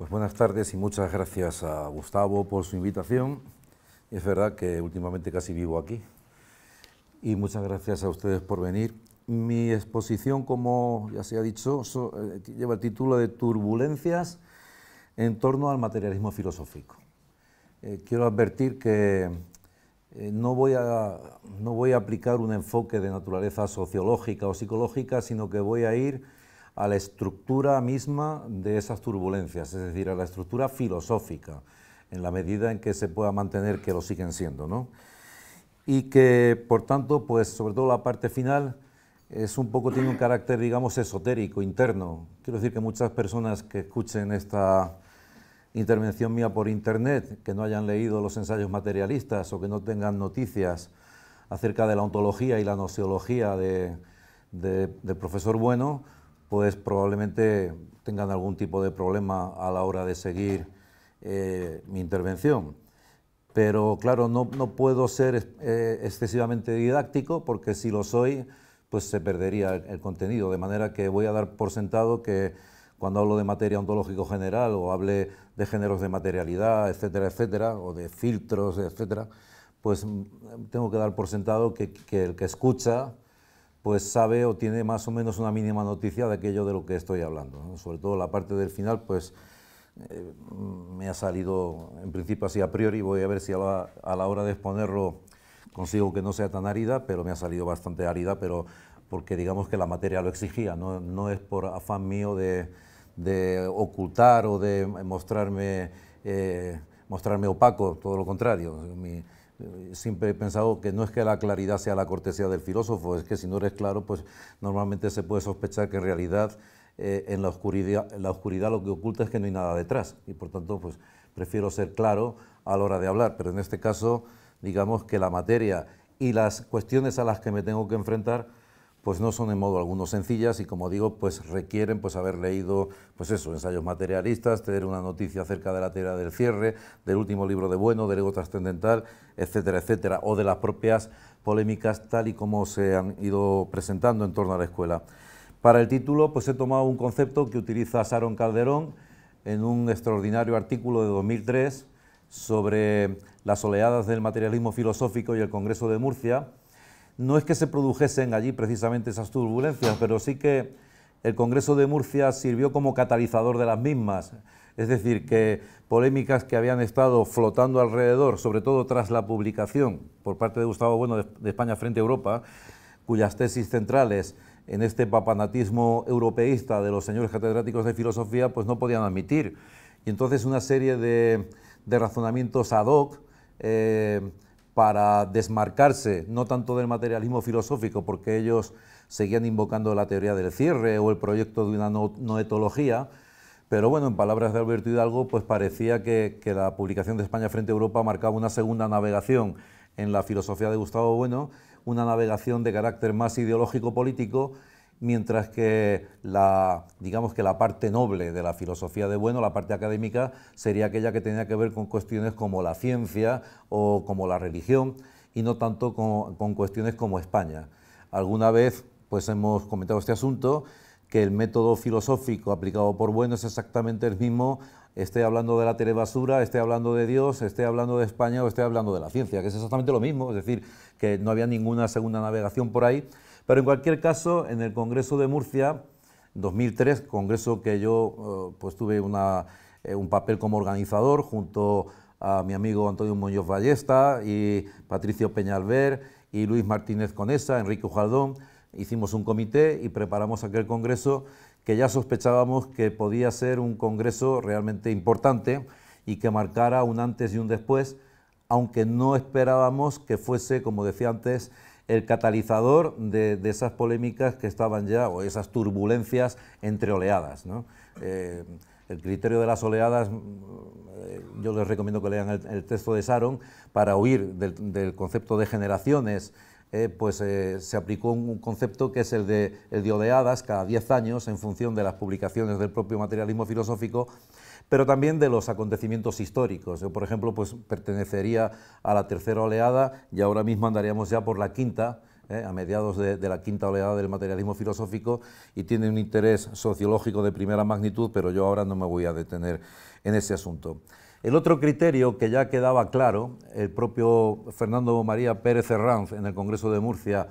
Pues buenas tardes y muchas gracias a Gustavo por su invitación. Es verdad que últimamente casi vivo aquí. Y muchas gracias a ustedes por venir. Mi exposición, como ya se ha dicho, eh, lleva el título de Turbulencias en torno al materialismo filosófico. Eh, quiero advertir que eh, no, no voy a aplicar un enfoque de naturaleza sociológica o psicológica, sino que voy a ir a la estructura misma de esas turbulencias, es decir, a la estructura filosófica, en la medida en que se pueda mantener que lo siguen siendo. ¿no? Y que, por tanto, pues sobre todo la parte final es un poco, tiene un carácter, digamos, esotérico, interno. Quiero decir que muchas personas que escuchen esta intervención mía por internet, que no hayan leído los ensayos materialistas o que no tengan noticias acerca de la ontología y la nociología del profesor Bueno, pues probablemente tengan algún tipo de problema a la hora de seguir eh, mi intervención. Pero claro, no, puedo ser eh, excesivamente didáctico porque si lo soy, pues se perdería el, contenido. De manera que voy a dar por sentado que cuando hablo de materia ontológico general o hable de géneros de materialidad, etcétera, etcétera, o de filtros, etcétera, pues mm, tengo que dar por sentado que el que escucha pues sabe o tiene más o menos una mínima noticia de aquello de lo que estoy hablando. Sobre todo la parte del final, pues eh, me ha salido en principio así a priori, voy a ver si a la, hora de exponerlo consigo que no sea tan árida, pero me ha salido bastante árida, pero porque digamos que la materia lo exigía, no, es por afán mío de, ocultar o de mostrarme, eh, mostrarme opaco, todo lo contrario. Eh, siempre he pensado que no es que la claridad sea la cortesía del filósofo, es que si no eres claro, pues normalmente se puede sospechar que en realidad eh, en, la oscuridad, en la oscuridad lo que oculta es que no hay nada detrás y por tanto pues prefiero ser claro a la hora de hablar, pero en este caso digamos que la materia y las cuestiones a las que me tengo que enfrentar pues no son en modo alguno sencillas y como digo, pues requieren pues haber leído pues eso, ensayos materialistas, tener una noticia acerca de la teoría del cierre, del último libro de Bueno, del ego trascendental, etcétera, etcétera, o de las propias polémicas tal y como se han ido presentando en torno a la escuela. Para el título pues he tomado un concepto que utiliza Sharon Calderón en un extraordinario artículo de 2003 sobre las oleadas del materialismo filosófico y el Congreso de Murcia, no es que se produjesen allí precisamente esas turbulencias, pero sí que el Congreso de Murcia sirvió como catalizador de las mismas. Es decir, que polémicas que habían estado flotando alrededor, sobre todo tras la publicación por parte de Gustavo Bueno de España Frente a Europa, cuyas tesis centrales en este papanatismo europeísta de los señores catedráticos de filosofía, pues no podían admitir. Y entonces una serie de, razonamientos ad hoc, eh, para desmarcarse no tanto del materialismo filosófico, porque ellos seguían invocando la teoría del cierre o el proyecto de una no, etología, pero bueno, en palabras de Alberto Hidalgo, pues parecía que, que, la publicación de España frente a Europa marcaba una segunda navegación en la filosofía de Gustavo Bueno, una navegación de carácter más ideológico-político mientras que la, digamos que la parte noble de la filosofía de Bueno, la parte académica, sería aquella que tenía que ver con cuestiones como la ciencia o como la religión, y no tanto con, cuestiones como España. Alguna vez pues hemos comentado este asunto, que el método filosófico aplicado por Bueno es exactamente el mismo, esté hablando de la telebasura, esté hablando de Dios, esté hablando de España o esté hablando de la ciencia, que es exactamente lo mismo, es decir, que no había ninguna segunda navegación por ahí, pero en cualquier caso, en el Congreso de Murcia, 2003, Congreso que yo eh, pues tuve eh, un papel como organizador junto a mi amigo Antonio Muñoz Ballesta y Patricio Peñalver y Luis Martínez Conesa, Enrique Jardón, hicimos un comité y preparamos aquel Congreso que ya sospechábamos que podía ser un Congreso realmente importante y que marcara un antes y un después, aunque no esperábamos que fuese, como decía antes, el catalizador de, esas polémicas que estaban ya, o esas turbulencias entre oleadas. Eh, el criterio de las oleadas, mm, eh, yo les recomiendo que lean el, texto de Saron, para huir del, concepto de generaciones, eh, pues se aplicó un, concepto que es el de, de oleadas cada diez años en función de las publicaciones del propio materialismo filosófico pero también de los acontecimientos históricos. Yo, por ejemplo, pues pertenecería a la tercera oleada y ahora mismo andaríamos ya por la quinta, ¿eh? a mediados de, la quinta oleada del materialismo filosófico y tiene un interés sociológico de primera magnitud, pero yo ahora no me voy a detener en ese asunto. El otro criterio que ya quedaba claro, el propio Fernando María Pérez Herranz en el Congreso de Murcia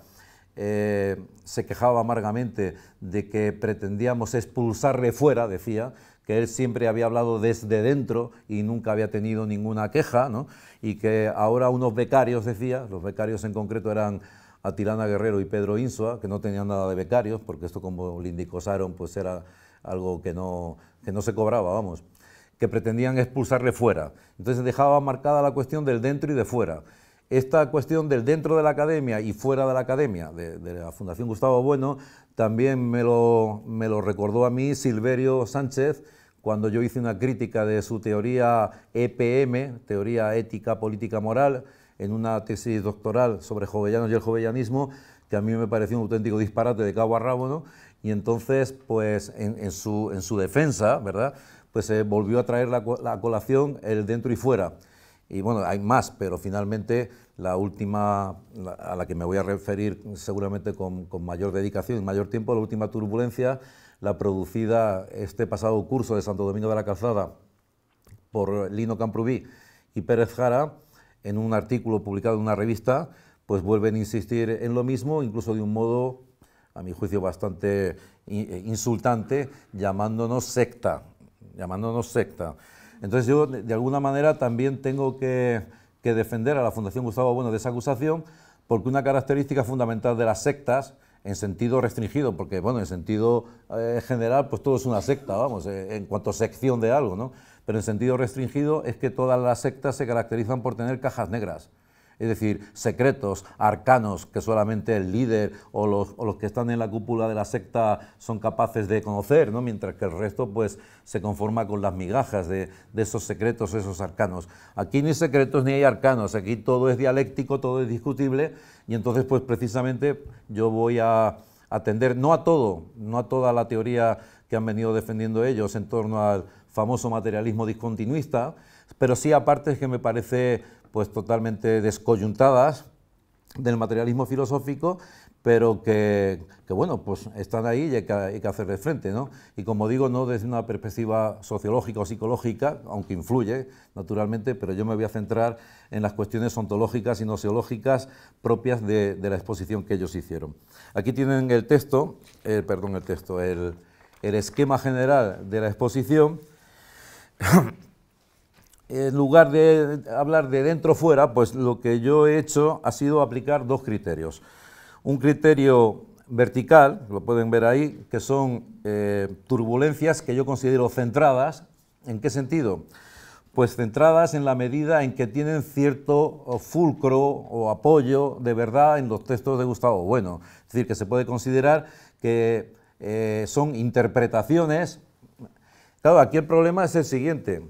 eh, se quejaba amargamente de que pretendíamos expulsarle fuera, decía, que él siempre había hablado desde dentro y nunca había tenido ninguna queja, y que ahora unos becarios, decía, los becarios en concreto eran Atilana Guerrero y Pedro Insua, que no tenían nada de becarios, porque esto como le indicó pues era algo que no, se cobraba, vamos, que pretendían expulsarle fuera. Entonces dejaba marcada la cuestión del dentro y de fuera. Esta cuestión del dentro de la academia y fuera de la academia, de, la Fundación Gustavo Bueno, también me lo recordó a mí Silverio Sánchez, cuando yo hice una crítica de su teoría EPM, teoría ética, política, moral, en una tesis doctoral sobre jovellanos y el jovellanismo, que a mí me pareció un auténtico disparate de cabo a rabo, Y entonces, pues, en, su, defensa, ¿verdad? Pues se eh, volvió a traer la, colación el dentro y fuera. Y bueno, hay más, pero finalmente la última, a la que me voy a referir seguramente con, con mayor dedicación y mayor tiempo, la última turbulencia la producida este pasado curso de Santo Domingo de la Calzada por Lino Camprubí y Pérez Jara, en un artículo publicado en una revista, pues vuelven a insistir en lo mismo, incluso de un modo, a mi juicio, bastante eh, insultante, llamándonos secta, llamándonos secta. Entonces yo, de alguna manera, también tengo que, que defender a la Fundación Gustavo Bueno de esa acusación, porque una característica fundamental de las sectas, en sentido restringido, porque bueno, en sentido eh, general, pues todo es una secta, vamos, eh, en cuanto a sección de algo, ¿no? Pero en sentido restringido es que todas las sectas se caracterizan por tener cajas negras es decir, secretos, arcanos que solamente el líder o los, que están en la cúpula de la secta son capaces de conocer, mientras que el resto pues, se conforma con las migajas de, esos secretos, esos arcanos. Aquí ni secretos ni hay arcanos, aquí todo es dialéctico, todo es discutible y entonces pues precisamente yo voy a atender no a todo, no a toda la teoría que han venido defendiendo ellos en torno al famoso materialismo discontinuista, pero sí a partes que me parece pues totalmente descoyuntadas del materialismo filosófico, pero que, bueno, pues están ahí y hay que, hacer frente, ¿no? Y como digo, no desde una perspectiva sociológica o psicológica, aunque influye, naturalmente, pero yo me voy a centrar en las cuestiones ontológicas y no seológicas propias de, la exposición que ellos hicieron. Aquí tienen el texto, el, eh, perdón, el texto, el, el esquema general de la exposición en lugar de hablar de dentro fuera, pues lo que yo he hecho ha sido aplicar dos criterios. Un criterio vertical, lo pueden ver ahí, que son eh, turbulencias que yo considero centradas. ¿En qué sentido? Pues centradas en la medida en que tienen cierto fulcro o apoyo de verdad en los textos de Gustavo Bueno. Es decir, que se puede considerar que eh, son interpretaciones. Claro, aquí el problema es el siguiente.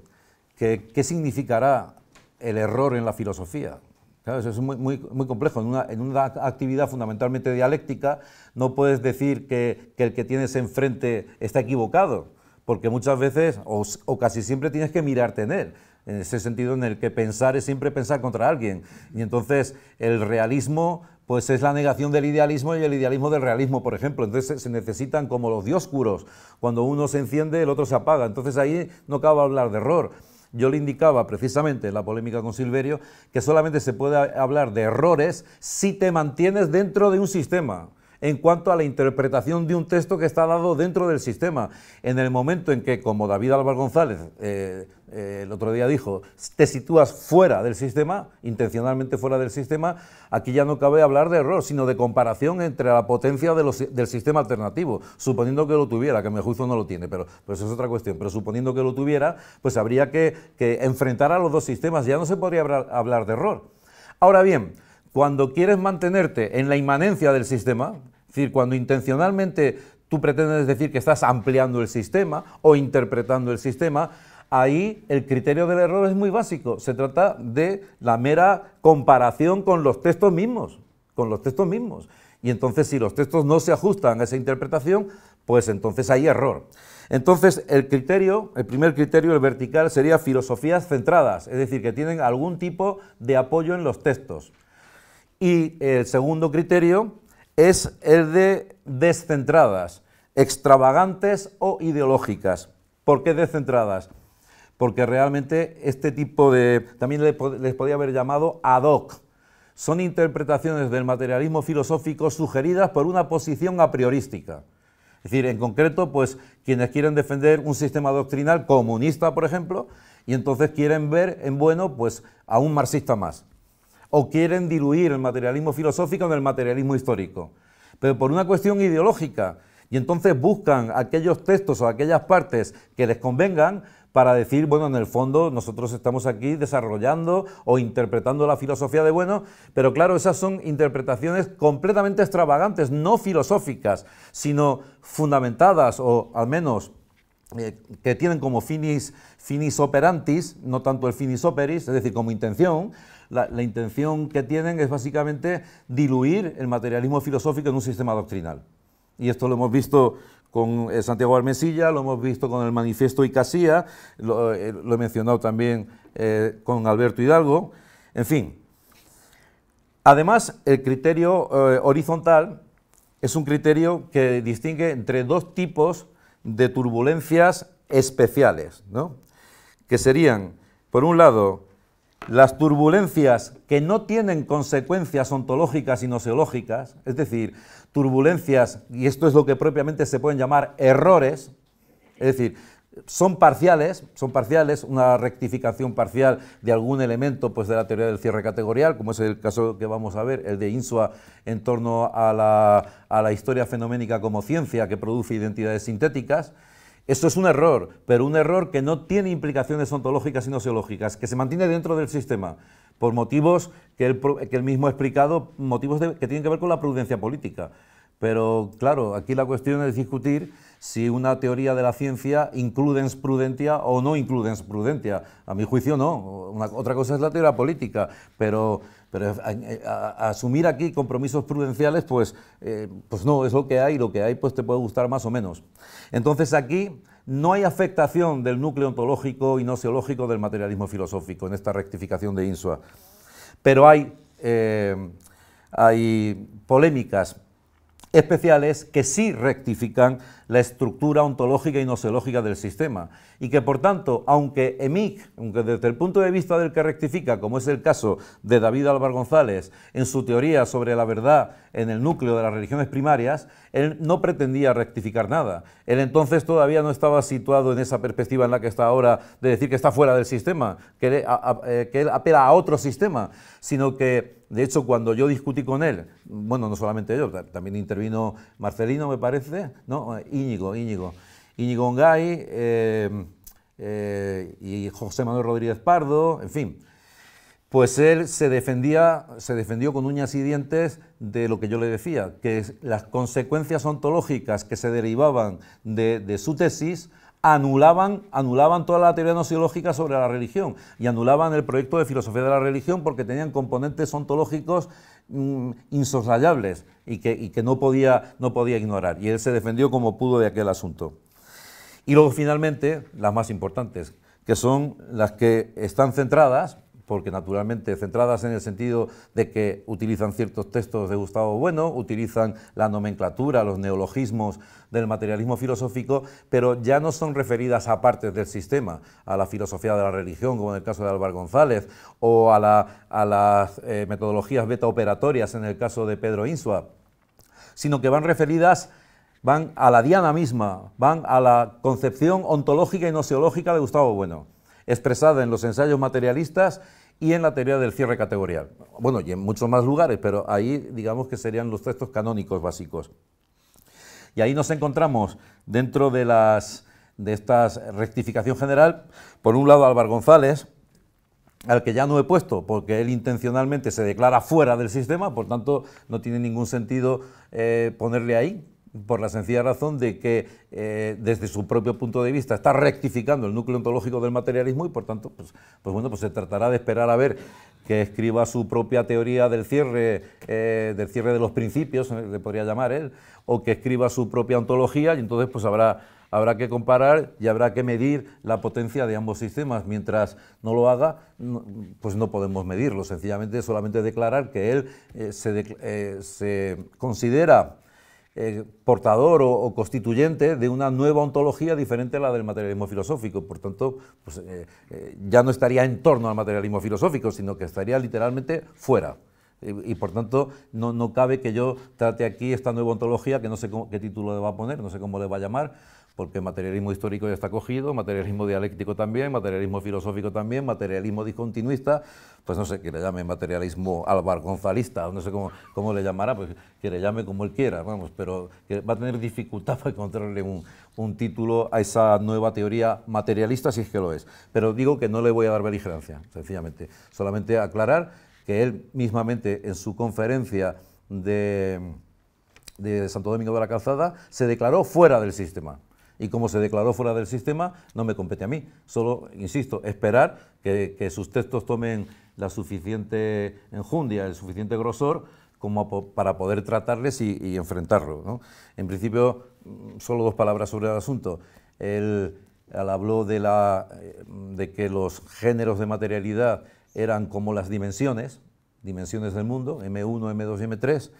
¿Qué, significará el error en la filosofía? es muy, complejo. En una, actividad fundamentalmente dialéctica no puedes decir que, el que tienes enfrente está equivocado, porque muchas veces o, casi siempre tienes que mirar tener. él en ese sentido en el que pensar es siempre pensar contra alguien. Y entonces el realismo pues es la negación del idealismo y el idealismo del realismo, por ejemplo. Entonces se necesitan como los dioscuros. Cuando uno se enciende, el otro se apaga. Entonces ahí no cabe hablar de error. Yo le indicaba precisamente en la polémica con Silverio que solamente se puede hablar de errores si te mantienes dentro de un sistema en cuanto a la interpretación de un texto que está dado dentro del sistema. En el momento en que, como David Álvaro González eh, eh, el otro día dijo, te sitúas fuera del sistema, intencionalmente fuera del sistema, aquí ya no cabe hablar de error, sino de comparación entre la potencia del sistema alternativo, suponiendo que lo tuviera, que mi juicio no lo tiene, pero eso es otra cuestión, pero suponiendo que lo tuviera, pues habría que, enfrentar a los dos sistemas, ya no se podría hablar, hablar de error. Ahora bien, cuando quieres mantenerte en la inmanencia del sistema, es decir, cuando intencionalmente tú pretendes decir que estás ampliando el sistema o interpretando el sistema, ahí el criterio del error es muy básico. Se trata de la mera comparación con los textos mismos, con los textos mismos. Y entonces si los textos no se ajustan a esa interpretación, pues entonces hay error. Entonces el criterio, el primer criterio, el vertical, sería filosofías centradas, es decir, que tienen algún tipo de apoyo en los textos. Y el segundo criterio es el de descentradas, extravagantes o ideológicas. ¿Por qué descentradas? Porque realmente este tipo de... también les, podría haber llamado ad hoc. Son interpretaciones del materialismo filosófico sugeridas por una posición a priorística. Es decir, en concreto, pues quienes quieren defender un sistema doctrinal comunista, por ejemplo, y entonces quieren ver en bueno, pues a un marxista más o quieren diluir el materialismo filosófico en el materialismo histórico, pero por una cuestión ideológica. Y entonces buscan aquellos textos o aquellas partes que les convengan para decir, bueno, en el fondo nosotros estamos aquí desarrollando o interpretando la filosofía de bueno, pero claro, esas son interpretaciones completamente extravagantes, no filosóficas, sino fundamentadas o al menos eh, que tienen como finis, finis operantis, no tanto el finis operis, es decir, como intención, la, intención que tienen es básicamente diluir el materialismo filosófico en un sistema doctrinal. Y esto lo hemos visto con eh, Santiago Armesilla, lo hemos visto con el manifiesto Icasía, lo, eh, lo he mencionado también eh, con Alberto Hidalgo, en fin. Además, el criterio horizontal es un criterio que distingue entre dos tipos de turbulencias especiales, que serían, por un lado, las turbulencias que no tienen consecuencias ontológicas y seológicas, es decir, turbulencias, y esto es lo que propiamente se pueden llamar errores, es decir, son parciales, son parciales, una rectificación parcial de algún elemento pues, de la teoría del cierre categorial, como es el caso que vamos a ver, el de Insua en torno a la, a la historia fenoménica como ciencia que produce identidades sintéticas, esto es un error, pero un error que no tiene implicaciones ontológicas y seológicas, que se mantiene dentro del sistema, por motivos que él, mismo ha explicado, motivos que tienen que ver con la prudencia política. Pero claro, aquí la cuestión es discutir si una teoría de la ciencia includens prudencia o no includens prudencia. A mi juicio no. otra cosa es la teoría política, pero pero eh, eh, asumir aquí compromisos prudenciales, pues, eh, pues no, es lo que hay, lo que hay pues te puede gustar más o menos. Entonces aquí no hay afectación del núcleo ontológico y no seológico del materialismo filosófico en esta rectificación de Insua. Pero hay, hay polémicas especiales que sí rectifican la estructura ontológica y noceológica del sistema y que por tanto, aunque EMIC, aunque desde el punto de vista del que rectifica, como es el caso de David Álvaro González en su teoría sobre la verdad en el núcleo de las religiones primarias, él no pretendía rectificar nada. Él entonces todavía no estaba situado en esa perspectiva en la que está ahora de decir que está fuera del sistema, que, eh, él apela a otro sistema, sino que de hecho, cuando yo discutí con él, bueno, no solamente yo, también intervino Marcelino, me parece, ¿no? Eh, Íñigo, Íñigo. Íñigo Ongay em, eh, y José Manuel Rodríguez Pardo, en fin. Pues él se defendía, se defendió con uñas y dientes de lo que yo le decía, que las consecuencias ontológicas que se derivaban de su tesis anulaban, anulaban toda la teoría nociológica sobre la religión y anulaban el proyecto de filosofía de la religión porque tenían componentes ontológicos mm, insoslayables y que, que no, podía, no podía ignorar. Y él se defendió como pudo de aquel asunto. Y luego finalmente, las más importantes, que son las que están centradas porque naturalmente centradas en el sentido de que utilizan ciertos textos de Gustavo Bueno, utilizan la nomenclatura, los neologismos del materialismo filosófico, pero ya no son referidas a partes del sistema, a la filosofía de la religión, como en el caso de Álvaro González, o a, las eh, metodologías beta operatorias, en el caso de Pedro Insua, sino que van referidas van a la diana misma, van a la concepción ontológica y no seológica de Gustavo Bueno, expresada en los ensayos materialistas y en la teoría del cierre categorial. Bueno, y en muchos más lugares, pero ahí digamos que serían los textos canónicos básicos. Y ahí nos encontramos dentro de las de esta rectificación general, por un lado Álvaro González, al que ya no he puesto, porque él intencionalmente se declara fuera del sistema, por tanto no tiene ningún sentido eh, ponerle ahí, por la sencilla razón de que eh, desde su propio punto de vista está rectificando el núcleo ontológico del materialismo y por tanto, pues, pues bueno, pues se tratará de esperar a ver que escriba su propia teoría del cierre, eh, del cierre de los principios, eh, le podría llamar él, o que escriba su propia ontología y entonces pues habrá, habrá que comparar y habrá que medir la potencia de ambos sistemas. Mientras no lo haga, pues no podemos medirlo, sencillamente solamente declarar que él se, se considera eh, portador o, constituyente de una nueva ontología diferente a la del materialismo filosófico. Por tanto, pues, eh, eh, ya no estaría en torno al materialismo filosófico, sino que estaría literalmente fuera. Y, por tanto, no, cabe que yo trate aquí esta nueva ontología, que no sé qué título le va a poner, no sé cómo le va a llamar, porque materialismo histórico ya está cogido, materialismo dialéctico también, materialismo filosófico también, materialismo discontinuista, pues no sé, que le llame materialismo Gonzalista, no sé cómo, le llamará, pues que le llame como él quiera, vamos, pero va a tener dificultad para encontrarle un, título a esa nueva teoría materialista, si es que lo es. Pero digo que no le voy a dar beligerancia, sencillamente, solamente aclarar que él mismamente en su conferencia de Santo Domingo de la Calzada, se declaró fuera del sistema y como se declaró fuera del sistema, no me compete a mí. Solo, insisto, esperar que, que sus textos tomen la suficiente enjundia, el suficiente grosor como para poder tratarles y, enfrentarlo ¿no? En principio, mm, solo dos palabras sobre el asunto. Él, habló de, la, eh, de que los géneros de materialidad eran como las dimensiones, dimensiones del mundo, M1, M2 y M3,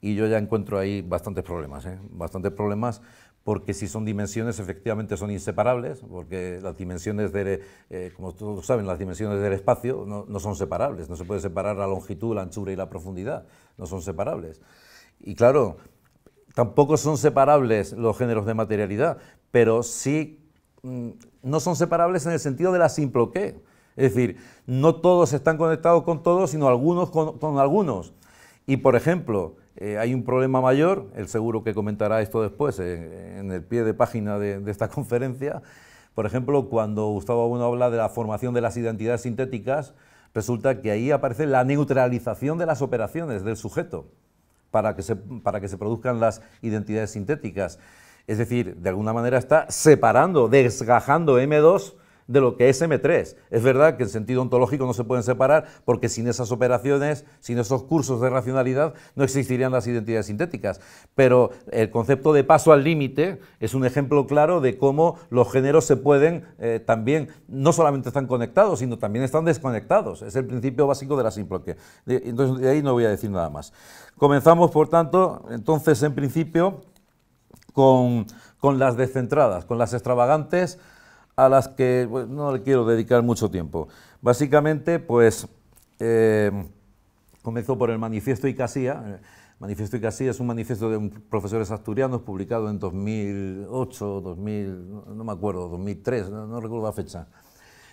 y yo ya encuentro ahí bastantes problemas, ¿eh? bastantes problemas porque si son dimensiones, efectivamente son inseparables, porque las dimensiones del, eh, como todos saben, las dimensiones del espacio no, son separables, no se puede separar la longitud, la anchura y la profundidad, no son separables. Y claro, tampoco son separables los géneros de materialidad, pero sí mm, no son separables en el sentido de la simple qué. Es decir, no todos están conectados con todos, sino algunos con algunos. Y por ejemplo, eh, hay un problema mayor, el seguro que comentará esto después eh, en el pie de página de, esta conferencia. Por ejemplo, cuando Gustavo Abuno habla de la formación de las identidades sintéticas, resulta que ahí aparece la neutralización de las operaciones del sujeto para que para que se produzcan las identidades sintéticas. Es decir, de alguna manera está separando, desgajando M2 de lo que es M3. Es verdad que en sentido ontológico no se pueden separar porque sin esas operaciones, sin esos cursos de racionalidad, no existirían las identidades sintéticas. Pero el concepto de paso al límite es un ejemplo claro de cómo los géneros se pueden eh, también, no solamente están conectados, sino también están desconectados. Es el principio básico de la simploque. Entonces, de ahí no voy a decir nada más. Comenzamos, por tanto, entonces, en principio, con las descentradas, con las extravagantes a las que pues, no le quiero dedicar mucho tiempo. Básicamente, pues eh, comenzó por el Manifiesto Icasía. Manifiesto Icasía es un manifiesto de profesores asturianos publicado en 2008, 2000, no me acuerdo, 2003, no, no recuerdo la fecha,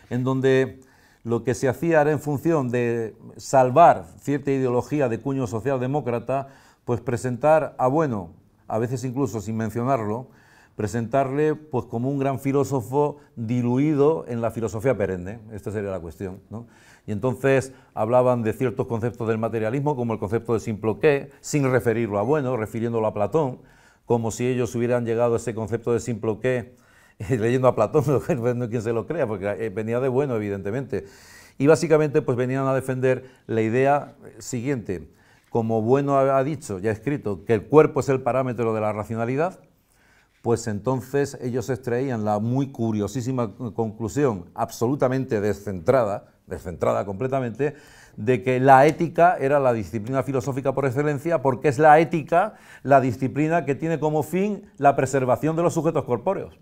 en donde lo que se hacía era en función de salvar cierta ideología de cuño socialdemócrata, pues presentar a bueno, a veces incluso sin mencionarlo, presentarle pues, como un gran filósofo diluido en la filosofía perenne. ¿eh? Esta sería la cuestión. ¿no? Y entonces hablaban de ciertos conceptos del materialismo, como el concepto de simple qué, sin referirlo a bueno, refiriéndolo a Platón, como si ellos hubieran llegado a ese concepto de simple qué, leyendo a Platón, no quien se lo crea, porque eh, venía de bueno, evidentemente. Y básicamente pues venían a defender la idea eh, siguiente, como bueno ha dicho, ya escrito, que el cuerpo es el parámetro de la racionalidad, pues entonces ellos extraían la muy curiosísima conclusión, absolutamente descentrada, descentrada completamente, de que la ética era la disciplina filosófica por excelencia, porque es la ética la disciplina que tiene como fin la preservación de los sujetos corpóreos.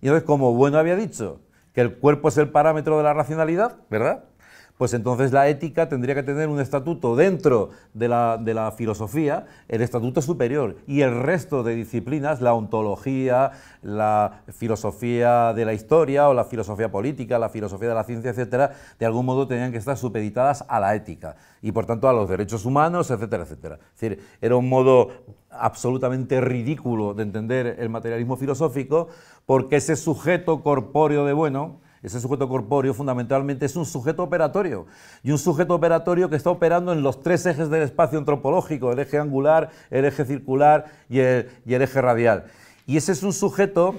Y entonces, como bueno había dicho, que el cuerpo es el parámetro de la racionalidad, ¿verdad? pues entonces la ética tendría que tener un estatuto dentro de la, filosofía, el estatuto superior, y el resto de disciplinas, la ontología, la filosofía de la historia o la filosofía política, la filosofía de la ciencia, etcétera, de algún modo tenían que estar supeditadas a la ética y por tanto a los derechos humanos, etcétera, etcétera. Es decir, era un modo absolutamente ridículo de entender el materialismo filosófico porque ese sujeto corpóreo de bueno, ese sujeto corpóreo fundamentalmente es un sujeto operatorio y un sujeto operatorio que está operando en los tres ejes del espacio antropológico, el eje angular, el eje circular y el, eje radial. Y ese es un sujeto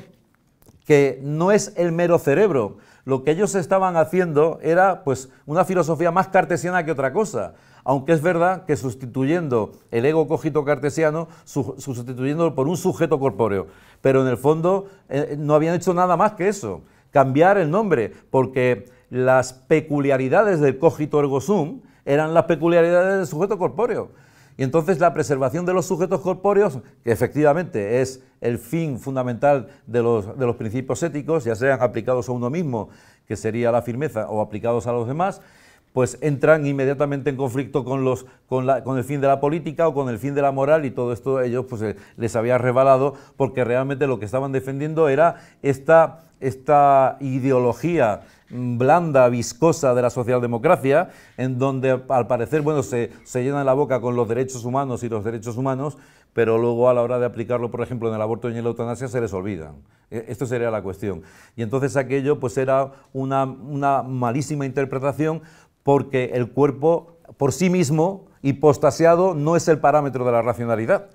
que no es el mero cerebro. Lo que ellos estaban haciendo era pues una filosofía más cartesiana que otra cosa aunque es verdad que sustituyendo el ego cogito cartesiano, sustituyéndolo por un sujeto corpóreo. Pero en el fondo eh, no habían hecho nada más que eso cambiar el nombre, porque las peculiaridades del cogito ergo sum eran las peculiaridades del sujeto corpóreo. Y entonces la preservación de los sujetos corpóreos, que efectivamente es el fin fundamental de los, de los, principios éticos, ya sean aplicados a uno mismo, que sería la firmeza, o aplicados a los demás, pues entran inmediatamente en conflicto con, los, con, el fin de la política o con el fin de la moral y todo esto ellos pues, eh, les había rebalado porque realmente lo que estaban defendiendo era esta esta ideología blanda, viscosa de la socialdemocracia, en donde al parecer, bueno, se, se llenan la boca con los derechos humanos y los derechos humanos, pero luego a la hora de aplicarlo, por ejemplo, en el aborto y en la eutanasia, se les olvidan. E, esto sería la cuestión. Y entonces aquello pues era una, malísima interpretación porque el cuerpo por sí mismo, hipostasiado, no es el parámetro de la racionalidad.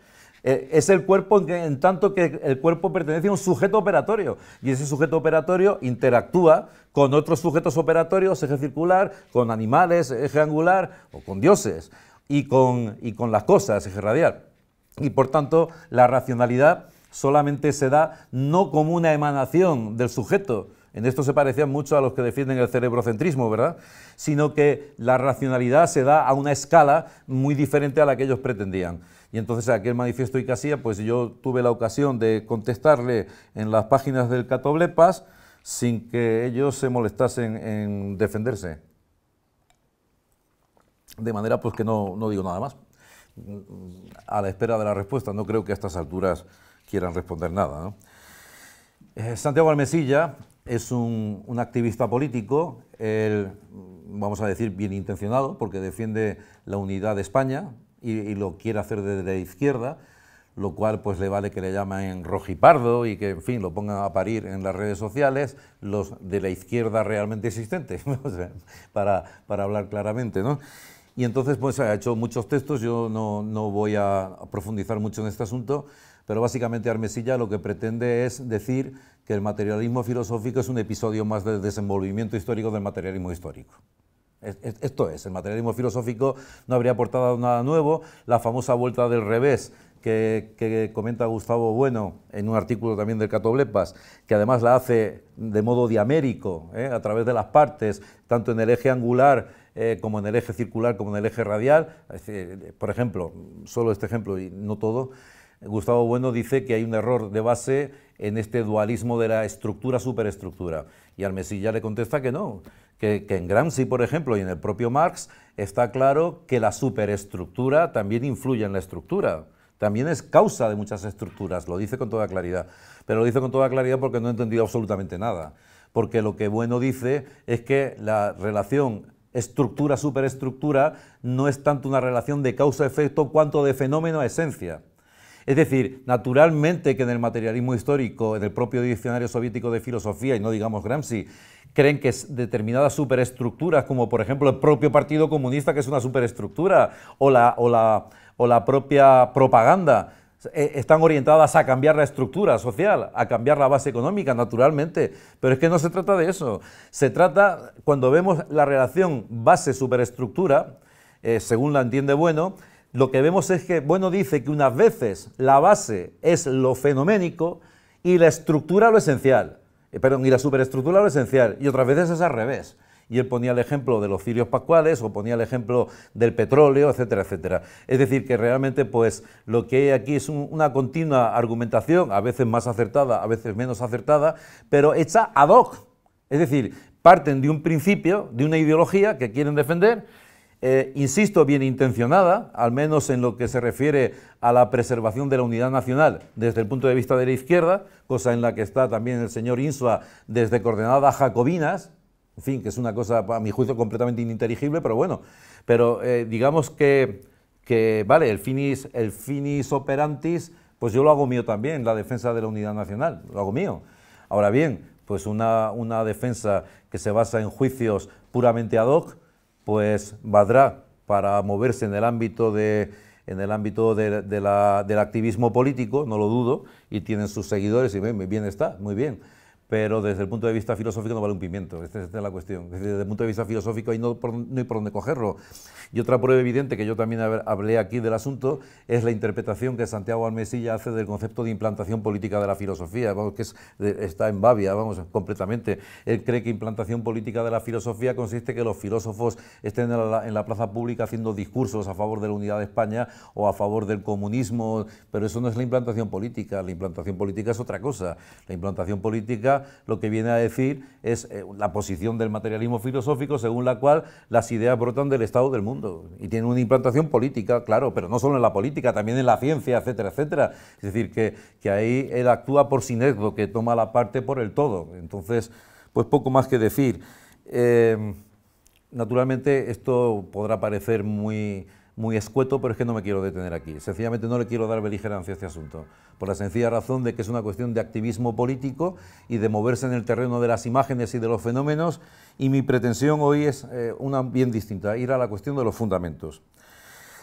Eh, es el cuerpo en, tanto que el cuerpo pertenece a un sujeto operatorio y ese sujeto operatorio interactúa con otros sujetos operatorios, eje circular, con animales, eje angular o con dioses y con, y con las cosas, eje radial. Y por tanto, la racionalidad solamente se da no como una emanación del sujeto, en esto se parecían mucho a los que defienden el cerebrocentrismo, ¿verdad? Sino que la racionalidad se da a una escala muy diferente a la que ellos pretendían. Y entonces aquel manifiesto y casilla, pues yo tuve la ocasión de contestarle en las páginas del Catoblepas sin que ellos se molestasen en defenderse. De manera pues que no, digo nada más. A la espera de la respuesta, no creo que a estas alturas quieran responder nada. Eh, Santiago Almesilla es un, un activista político, él, vamos a decir, bien intencionado, porque defiende la unidad de España, y, lo quiere hacer desde la izquierda, lo cual pues le vale que le llamen rojipardo y que en fin lo pongan a parir en las redes sociales los de la izquierda realmente existentes, para, para hablar claramente, ¿no? Y entonces pues ha hecho muchos textos, yo no, no voy a profundizar mucho en este asunto, pero básicamente Armesilla lo que pretende es decir que el materialismo filosófico es un episodio más del desenvolvimiento histórico del materialismo histórico. Esto es, el materialismo filosófico no habría aportado nada nuevo, la famosa vuelta del revés que, comenta Gustavo Bueno en un artículo también del Catoblepas, que además la hace de modo diamérico, ¿eh? a través de las partes, tanto en el eje angular eh, como en el eje circular, como en el eje radial. Eh, por ejemplo, solo este ejemplo y no todo, Gustavo Bueno dice que hay un error de base en este dualismo de la estructura-superestructura. Y al Mesilla le contesta que no, que, en Gramsci, por ejemplo, y en el propio Marx, está claro que la superestructura también influye en la estructura también es causa de muchas estructuras, lo dice con toda claridad, pero lo dice con toda claridad porque no he entendido absolutamente nada, porque lo que Bueno dice es que la relación estructura-superestructura no es tanto una relación de causa-efecto cuanto de fenómeno-esencia. Es decir, naturalmente que en el materialismo histórico, en el propio diccionario soviético de filosofía, y no digamos Gramsci, creen que determinadas superestructuras, como por ejemplo el propio Partido Comunista, que es una superestructura, o la, o la, propia propaganda, e, están orientadas a cambiar la estructura social, a cambiar la base económica, naturalmente. Pero es que no se trata de eso. Se trata, cuando vemos la relación base-superestructura, eh, según la entiende Bueno, lo que vemos es que, bueno, dice que unas veces la base es lo fenoménico y la estructura lo esencial, eh, perdón, y la superestructura lo esencial, y otras veces es al revés. Y él ponía el ejemplo de los cirios pascuales o ponía el ejemplo del petróleo, etcétera, etcétera. Es decir, que realmente pues lo que hay aquí es una continua argumentación, a veces más acertada, a veces menos acertada, pero hecha ad hoc. Es decir, parten de un principio, de una ideología que quieren defender eh, insisto, bien intencionada, al menos en lo que se refiere a la preservación de la unidad nacional desde el punto de vista de la izquierda, cosa en la que está también el señor Insua desde coordenadas jacobinas, en fin, que es una cosa, a mi juicio, completamente ininteligible, pero bueno, pero eh, digamos que, vale, el finis, el finis operantis, pues yo lo hago mío también, la defensa de la unidad nacional, lo hago mío. Ahora bien, pues una defensa que se basa en juicios puramente ad hoc, pues valdrá para moverse en el ámbito de en el ámbito del activismo político, no lo dudo, y tienen sus seguidores y bien está, muy bien pero desde el punto de vista filosófico no vale un pimiento. Esta, es la cuestión. Desde el punto de vista filosófico ahí no, hay por dónde cogerlo. Y otra prueba evidente que yo también hablé aquí del asunto es la interpretación que Santiago Almesilla hace del concepto de implantación política de la filosofía, vamos, que está en babia, vamos, completamente. Él cree que implantación política de la filosofía consiste en que los filósofos estén en la, en la plaza pública haciendo discursos a favor de la unidad de España o a favor del comunismo, pero eso no es la implantación política. La implantación política es otra cosa. La implantación política lo que viene a decir es eh, la posición del materialismo filosófico según la cual las ideas brotan del estado del mundo y tiene una implantación política, claro, pero no solo en la política, también en la ciencia, etcétera, etcétera. Es decir, que, ahí él actúa por sinergo que toma la parte por el todo. Entonces, pues poco más que decir. Eh, naturalmente esto podrá parecer muy muy escueto, pero es que no me quiero detener aquí. Sencillamente no le quiero dar beligerancia a este asunto, por la sencilla razón de que es una cuestión de activismo político y de moverse en el terreno de las imágenes y de los fenómenos, y mi pretensión hoy es eh, una bien distinta, ir a la cuestión de los fundamentos.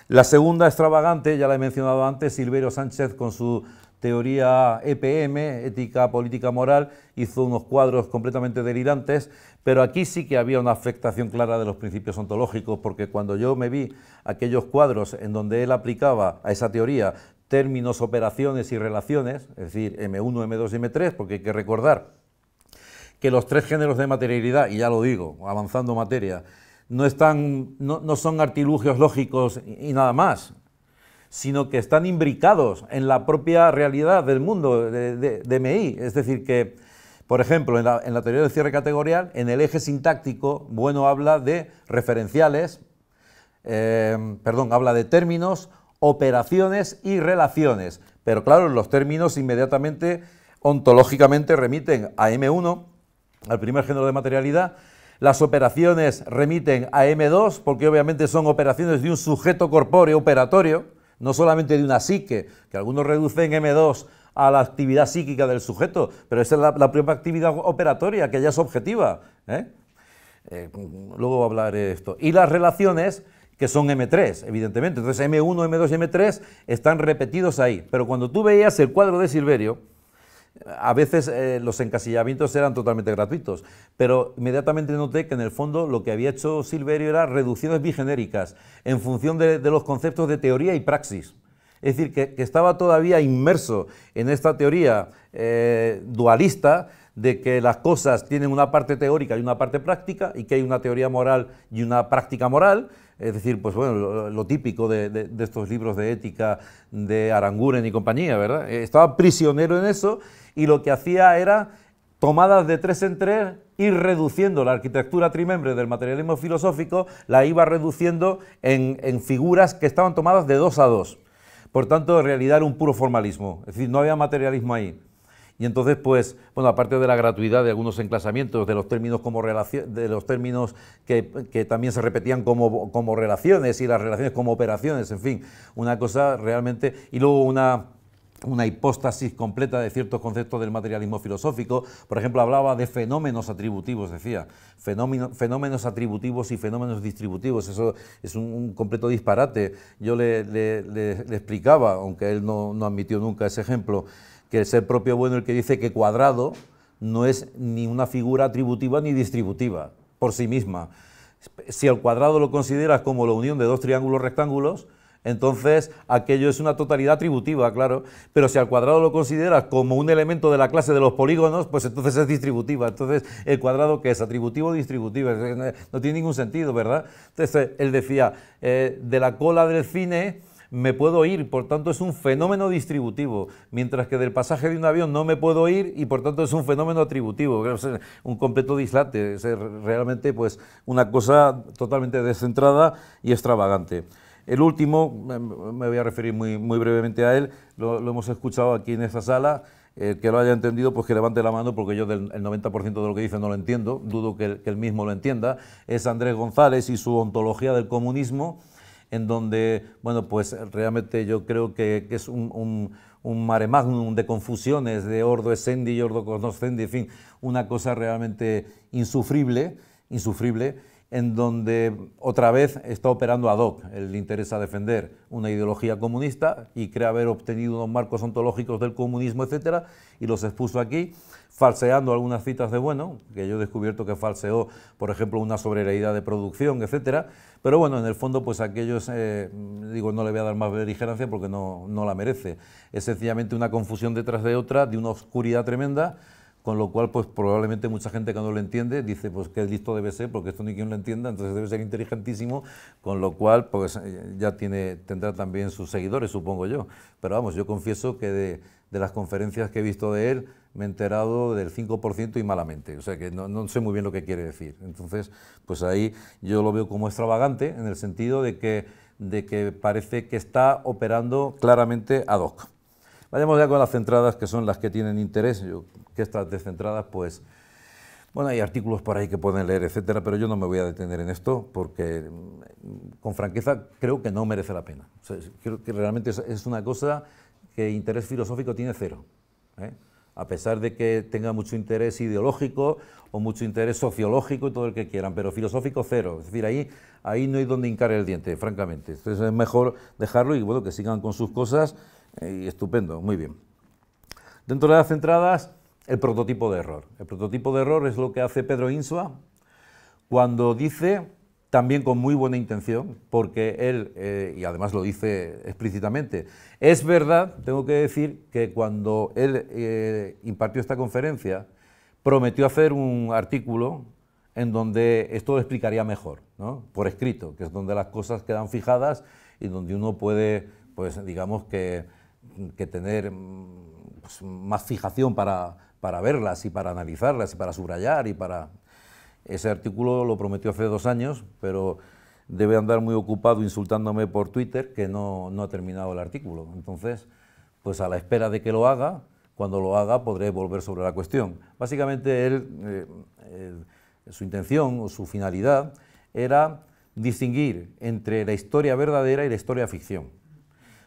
La segunda extravagante, ya la he mencionado antes, Silverio Sánchez con su teoría EPM, ética política moral, hizo unos cuadros completamente delirantes pero aquí sí que había una afectación clara de los principios ontológicos, porque cuando yo me vi aquellos cuadros en donde él aplicaba a esa teoría términos, operaciones y relaciones, es decir, M1, M2 y M3, porque hay que recordar que los tres géneros de materialidad, y ya lo digo, avanzando materia, no, están, no, son artilugios lógicos y, nada más, sino que están imbricados en la propia realidad del mundo de, de MI. Es decir, que por ejemplo, en la, teoría del cierre categorial, en el eje sintáctico, Bueno habla de referenciales, eh, perdón, habla de términos, operaciones y relaciones. Pero claro, los términos inmediatamente, ontológicamente, remiten a M1, al primer género de materialidad. Las operaciones remiten a M2, porque obviamente son operaciones de un sujeto corpóreo operatorio, no solamente de una psique, que algunos reducen M2 a la actividad psíquica del sujeto, pero esa es la, propia actividad operatoria, que ya es objetiva. ¿eh? ¿eh? luego hablaré de esto. Y las relaciones que son M3, evidentemente. Entonces M1, M2 y M3 están repetidos ahí. Pero cuando tú veías el cuadro de Silverio, a veces eh, los encasillamientos eran totalmente gratuitos, pero inmediatamente noté que en el fondo lo que había hecho Silverio era reducciones bigenéricas en función de los conceptos de teoría y praxis. Es decir, que, estaba todavía inmerso en esta teoría eh, dualista de que las cosas tienen una parte teórica y una parte práctica y que hay una teoría moral y una práctica moral. Es decir, pues bueno, lo, típico de, estos libros de ética de Aranguren y compañía, ¿verdad? Eh, estaba prisionero en eso y lo que hacía era tomadas de tres en tres, ir reduciendo la arquitectura trimembre del materialismo filosófico, la iba reduciendo en figuras que estaban tomadas de dos a dos. Por tanto, en realidad era un puro formalismo, es decir, no había materialismo ahí. Y entonces, pues, bueno, aparte de la gratuidad de algunos enclasamientos, de los términos como de los términos que, también se repetían como, como relaciones y las relaciones como operaciones, en fin, una cosa realmente. Y luego una una hipóstasis completa de ciertos conceptos del materialismo filosófico. Por ejemplo, hablaba de fenómenos atributivos, decía, fenómenos atributivos y fenómenos distributivos. Eso es un, completo disparate. Yo le, explicaba, aunque él no, no, admitió nunca ese ejemplo, que es el propio bueno el que dice que cuadrado no es ni una figura atributiva ni distributiva por sí misma. Si al cuadrado lo consideras como la unión de dos triángulos rectángulos, entonces, aquello es una totalidad atributiva, claro. Pero si al cuadrado lo consideras como un elemento de la clase de los polígonos, pues entonces es distributiva. Entonces, el cuadrado que es atributivo o distributivo, no tiene ningún sentido, ¿verdad? Entonces, eh, él decía, eh, de la cola del cine me puedo ir, por tanto es un fenómeno distributivo, mientras que del pasaje de un avión no me puedo ir y por tanto es un fenómeno atributivo, eh, un completo dislate, es realmente pues una cosa totalmente descentrada y extravagante. El último, me voy a referir muy, muy brevemente a él, lo, hemos escuchado aquí en esta sala. El que lo haya entendido, pues que levante la mano, porque yo del el 90% de lo que dice no lo entiendo, dudo que, él mismo lo entienda. Es Andrés González y su ontología del comunismo, en donde, bueno, pues realmente yo creo que, es un, mare magnum de confusiones, de Ordo Escendi y Ordo conoscendi, en fin, una cosa realmente insufrible, insufrible en donde otra vez está operando ad hoc. le interesa defender una ideología comunista y cree haber obtenido unos marcos ontológicos del comunismo, etcétera, y los expuso aquí, falseando algunas citas de bueno, que yo he descubierto que falseó, por ejemplo, una idea de producción, etcétera. Pero bueno, en el fondo, pues aquellos, eh, digo, no le voy a dar más beligerancia porque no, no la merece. Es sencillamente una confusión detrás de otra, de una oscuridad tremenda con lo cual pues probablemente mucha gente que no lo entiende dice pues qué listo debe ser porque esto ni quien lo entienda entonces debe ser inteligentísimo con lo cual pues eh, ya tiene tendrá también sus seguidores supongo yo pero vamos yo confieso que de, las conferencias que he visto de él me he enterado del 5% y malamente, o sea que no, sé muy bien lo que quiere decir. Entonces, pues ahí yo lo veo como extravagante en el sentido de que, de que parece que está operando claramente ad hoc. Vayamos ya con las centradas, que son las que tienen interés. que estas descentradas, pues, bueno, hay artículos por ahí que pueden leer, etcétera, pero yo no me voy a detener en esto porque, mm, con franqueza, creo que no merece la pena. creo que realmente es una cosa que interés filosófico tiene cero. ¿eh? A pesar de que tenga mucho interés ideológico o mucho interés sociológico y todo el que quieran, pero filosófico cero. Es decir, ahí, ahí no hay donde hincar el diente, francamente. Entonces es mejor dejarlo y bueno, que sigan con sus cosas estupendo, muy bien. Dentro de las entradas, el prototipo de error. El prototipo de error es lo que hace Pedro Insua cuando dice, también con muy buena intención, porque él, eh, y además lo dice explícitamente, es verdad, tengo que decir, que cuando él eh, impartió esta conferencia, prometió hacer un artículo en donde esto lo explicaría mejor, ¿no? por escrito, que es donde las cosas quedan fijadas y donde uno puede, pues digamos que que tener mm, pues, más fijación para, verlas y para analizarlas y para subrayar y para... Ese artículo lo prometió hace dos años, pero debe andar muy ocupado insultándome por Twitter que no, ha terminado el artículo. Entonces, pues a la espera de que lo haga, cuando lo haga podré volver sobre la cuestión. Básicamente él, eh, su intención o su finalidad era distinguir entre la historia verdadera y la historia ficción.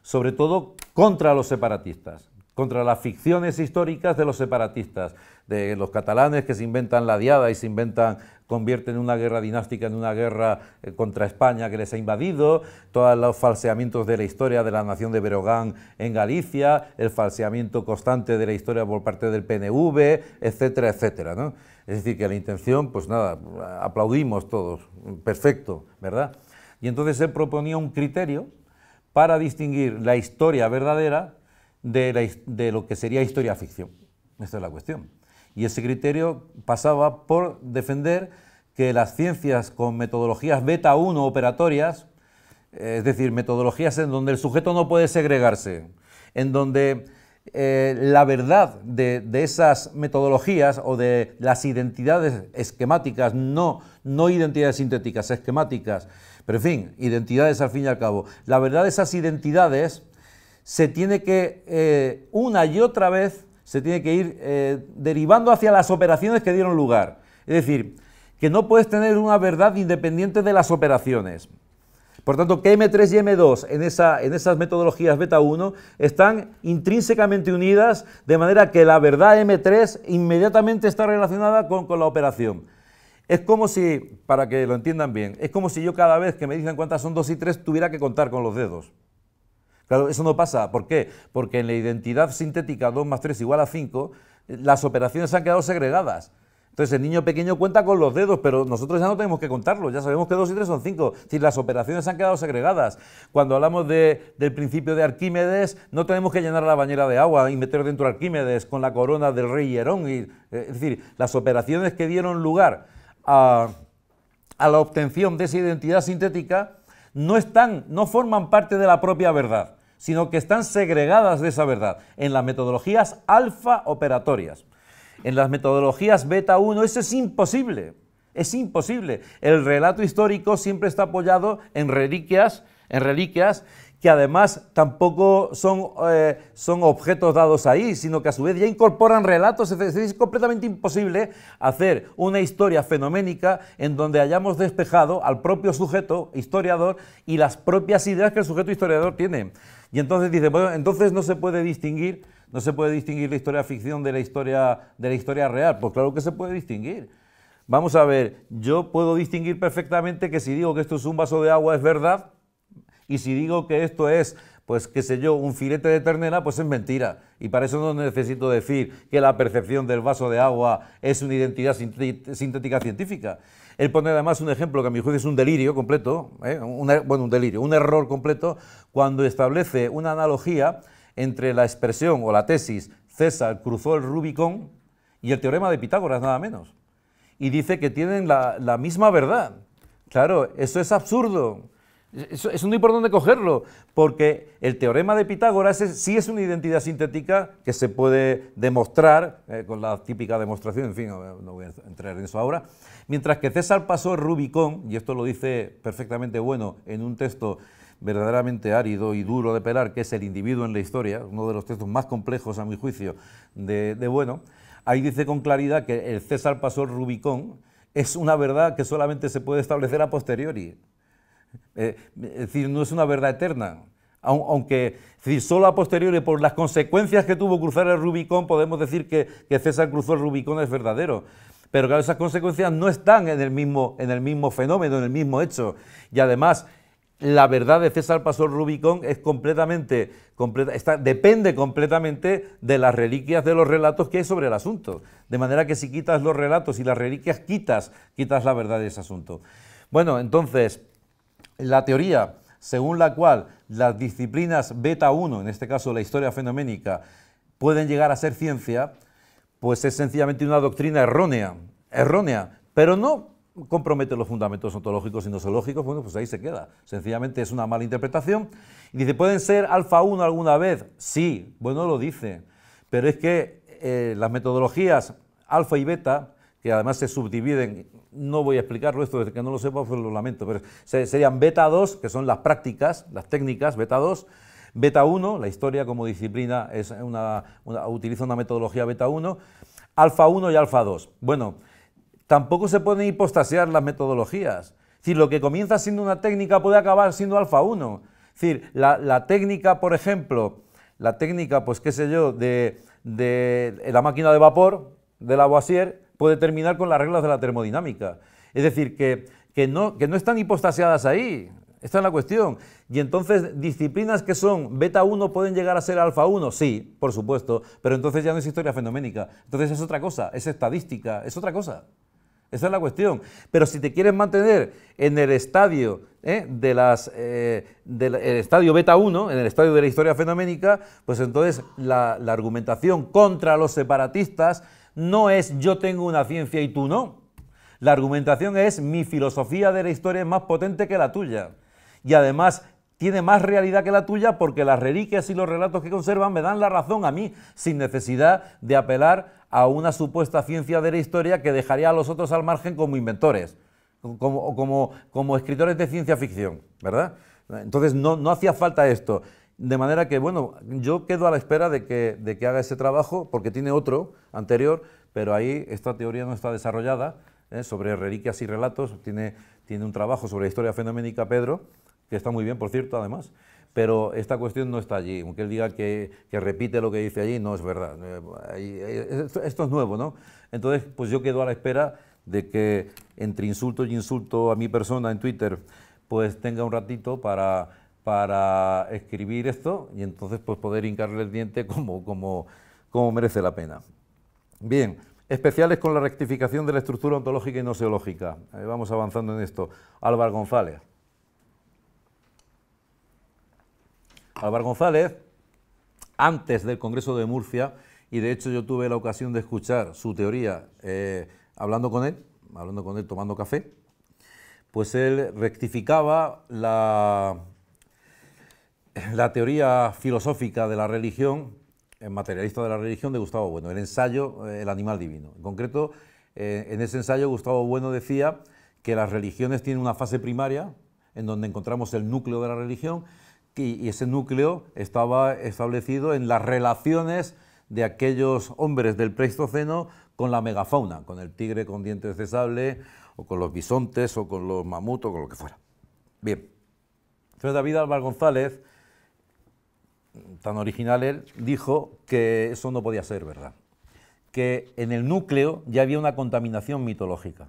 Sobre todo contra los separatistas, contra las ficciones históricas de los separatistas, de los catalanes que se inventan la diada y se inventan, convierten una guerra dinástica en una guerra eh, contra España que les ha invadido, todos los falseamientos de la historia de la nación de Berogán en Galicia, el falseamiento constante de la historia por parte del PNV, etcétera, etcétera. Es decir, que la intención, pues nada, aplaudimos todos, perfecto, ¿verdad? Y entonces se proponía un criterio, para distinguir la historia verdadera de, lo que sería historia ficción. Esta es la cuestión. Y ese criterio pasaba por defender que las ciencias con metodologías beta 1 operatorias, eh, es decir, metodologías en donde el sujeto no puede segregarse, en donde eh, la verdad de, esas metodologías o de las identidades esquemáticas, no identidades sintéticas, esquemáticas, pero en fin, identidades al fin y al cabo. La verdad de esas identidades se tiene que, eh, una y otra vez, se tiene que ir eh, derivando hacia las operaciones que dieron lugar. Es decir, que no puedes tener una verdad independiente de las operaciones. Por tanto, que M3 y M2 en, esas metodologías beta 1 están intrínsecamente unidas, de manera que la verdad M3 inmediatamente está relacionada con la operación. Es como si, para que lo entiendan bien, es como si yo cada vez que me dicen cuántas son dos y tres tuviera que contar con los dedos. Claro, eso no pasa. ¿Por qué? Porque en la identidad sintética 2 más 3 igual a 5, las operaciones han quedado segregadas. Entonces el niño pequeño cuenta con los dedos, pero nosotros ya no tenemos que contarlo, ya sabemos que 2 y 3 son 5. decir, las operaciones han quedado segregadas. Cuando hablamos del principio de Arquímedes, no tenemos que llenar la bañera de agua y meter dentro Arquímedes con la corona del rey Hierón. Eh, es decir, las operaciones que dieron lugar a, la obtención de esa identidad sintética no están, no forman parte de la propia verdad, sino que están segregadas de esa verdad en las metodologías alfa operatorias. En las metodologías beta 1 eso es imposible, es imposible. El relato histórico siempre está apoyado en reliquias, en reliquias que además tampoco son, eh, son objetos dados ahí, sino que a su vez ya incorporan relatos. Es completamente imposible hacer una historia fenoménica en donde hayamos despejado al propio sujeto historiador y las propias ideas que el sujeto historiador tiene. Y entonces dice, bueno, entonces no se puede distinguir, no se puede distinguir la historia ficción de la historia, de la historia real. Pues claro que se puede distinguir. Vamos a ver, yo puedo distinguir perfectamente que si digo que esto es un vaso de agua es verdad, y si digo que esto es, pues qué sé yo, un filete de ternera, pues es mentira. Y para eso no necesito decir que la percepción del vaso de agua es una identidad sintética científica. Él pone además un ejemplo que a mi juicio es un delirio completo, ¿eh? er-, bueno, un delirio, un error completo, cuando establece una analogía entre la expresión o la tesis César cruzó el Rubicón y el teorema de Pitágoras, nada menos. Y dice que tienen la misma verdad. Claro, eso es absurdo. Eso, muy importante hay cogerlo, porque el teorema de Pitágoras sí es una identidad sintética que se puede demostrar eh, con la típica demostración, en fin, no, voy a entrar en eso ahora. Mientras que César pasó Rubicón, y esto lo dice perfectamente bueno en un texto verdaderamente árido y duro de pelar, que es El individuo en la historia, uno de los textos más complejos, a mi juicio, de, de Bueno, ahí dice con claridad que el César pasó Rubicón es una verdad que solamente se puede establecer a posteriori. Eh, es decir, no es una verdad eterna. Aunque solo a posteriori, por las consecuencias que tuvo cruzar el Rubicón, podemos decir que, César cruzó el Rubicón es verdadero pero claro, esas consecuencias no están en el, mismo, en el mismo fenómeno, en el mismo hecho. Y además, la verdad de César pasó el Rubicón es completamente, depende completamente de las reliquias de los relatos que hay sobre el asunto. De manera que si quitas los relatos y las reliquias, quitas, quitas la verdad de ese asunto. Bueno, entonces, la teoría según la cual las disciplinas beta 1, en este caso la historia fenoménica, pueden llegar a ser ciencia, pues es sencillamente una doctrina errónea, errónea, pero no compromete los fundamentos ontológicos y zoológicos, bueno, pues ahí se queda. Sencillamente es una mala interpretación. Y dice, ¿pueden ser alfa 1 alguna vez? Sí, bueno, lo dice. Pero es que eh, las metodologías alfa y beta, que además se subdividen no voy a explicarlo, esto desde que no lo sepa, pues lo lamento, pero serían beta 2, que son las prácticas, las técnicas, beta 2, beta 1, la historia como disciplina es una, utiliza una metodología beta 1, alfa 1 y alfa 2. Bueno, tampoco se pueden hipostasear las metodologías. Es decir, lo que comienza siendo una técnica puede acabar siendo alfa 1. Es decir, la, técnica, por ejemplo, la técnica, pues qué sé yo, de, la máquina de vapor de la Lavoisier puede terminar con las reglas de la termodinámica. Es decir, que, no, que no están hipostasiadas ahí. Esta es la cuestión. Y entonces, disciplinas que son beta 1 pueden llegar a ser alfa 1, sí, por supuesto, pero entonces ya no es historia fenoménica. Entonces es otra cosa, es estadística, es otra cosa. Esa es la cuestión. Pero si te quieres mantener en el estadio ¿eh? de las, eh, del estadio beta 1, en el estadio de la historia fenoménica, pues entonces la argumentación contra los separatistas no es yo tengo una ciencia y tú no. La argumentación es mi filosofía de la historia es más potente que la tuya. Y además tiene más realidad que la tuya porque las reliquias y los relatos que conservan me dan la razón a mí, sin necesidad de apelar a una supuesta ciencia de la historia que dejaría a los otros al margen como inventores, como, como, escritores de ciencia ficción, ¿verdad? Entonces no hacía falta esto. De manera que, bueno, yo quedo a la espera de que, de que haga ese trabajo, porque tiene otro anterior, pero ahí esta teoría no está desarrollada, ¿eh? sobre reliquias y relatos, tiene, tiene un trabajo sobre la historia fenoménica Pedro, que está muy bien, por cierto, además, pero esta cuestión no está allí, aunque él diga que, que repite lo que dice allí, no es verdad, eh, eh, esto es nuevo, ¿no? Entonces, pues yo quedo a la espera de que entre insulto y insulto a mi persona en Twitter, pues tenga un ratito para para escribir esto y entonces pues poder hincarle el diente como, como, como merece la pena. Bien, especiales con la rectificación de la estructura ontológica y no seológica. vamos avanzando en esto. Álvaro González. Álvaro González, antes del Congreso de Murcia, y de hecho yo tuve la ocasión de escuchar su teoría eh, hablando con él, hablando con él tomando café, pues él rectificaba la, la teoría filosófica de la religión, el eh, materialista de la religión de Gustavo Bueno, el ensayo eh, El animal divino. En concreto, eh, en ese ensayo Gustavo Bueno decía que las religiones tienen una fase primaria en donde encontramos el núcleo de la religión y, ese núcleo estaba establecido en las relaciones de aquellos hombres del Pleistoceno con la megafauna, con el tigre con dientes de sable, o con los bisontes, o con los mamutos, o con lo que fuera. Bien, entonces David Álvaro González tan original él, dijo que eso no podía ser verdad. Que en el núcleo ya había una contaminación mitológica.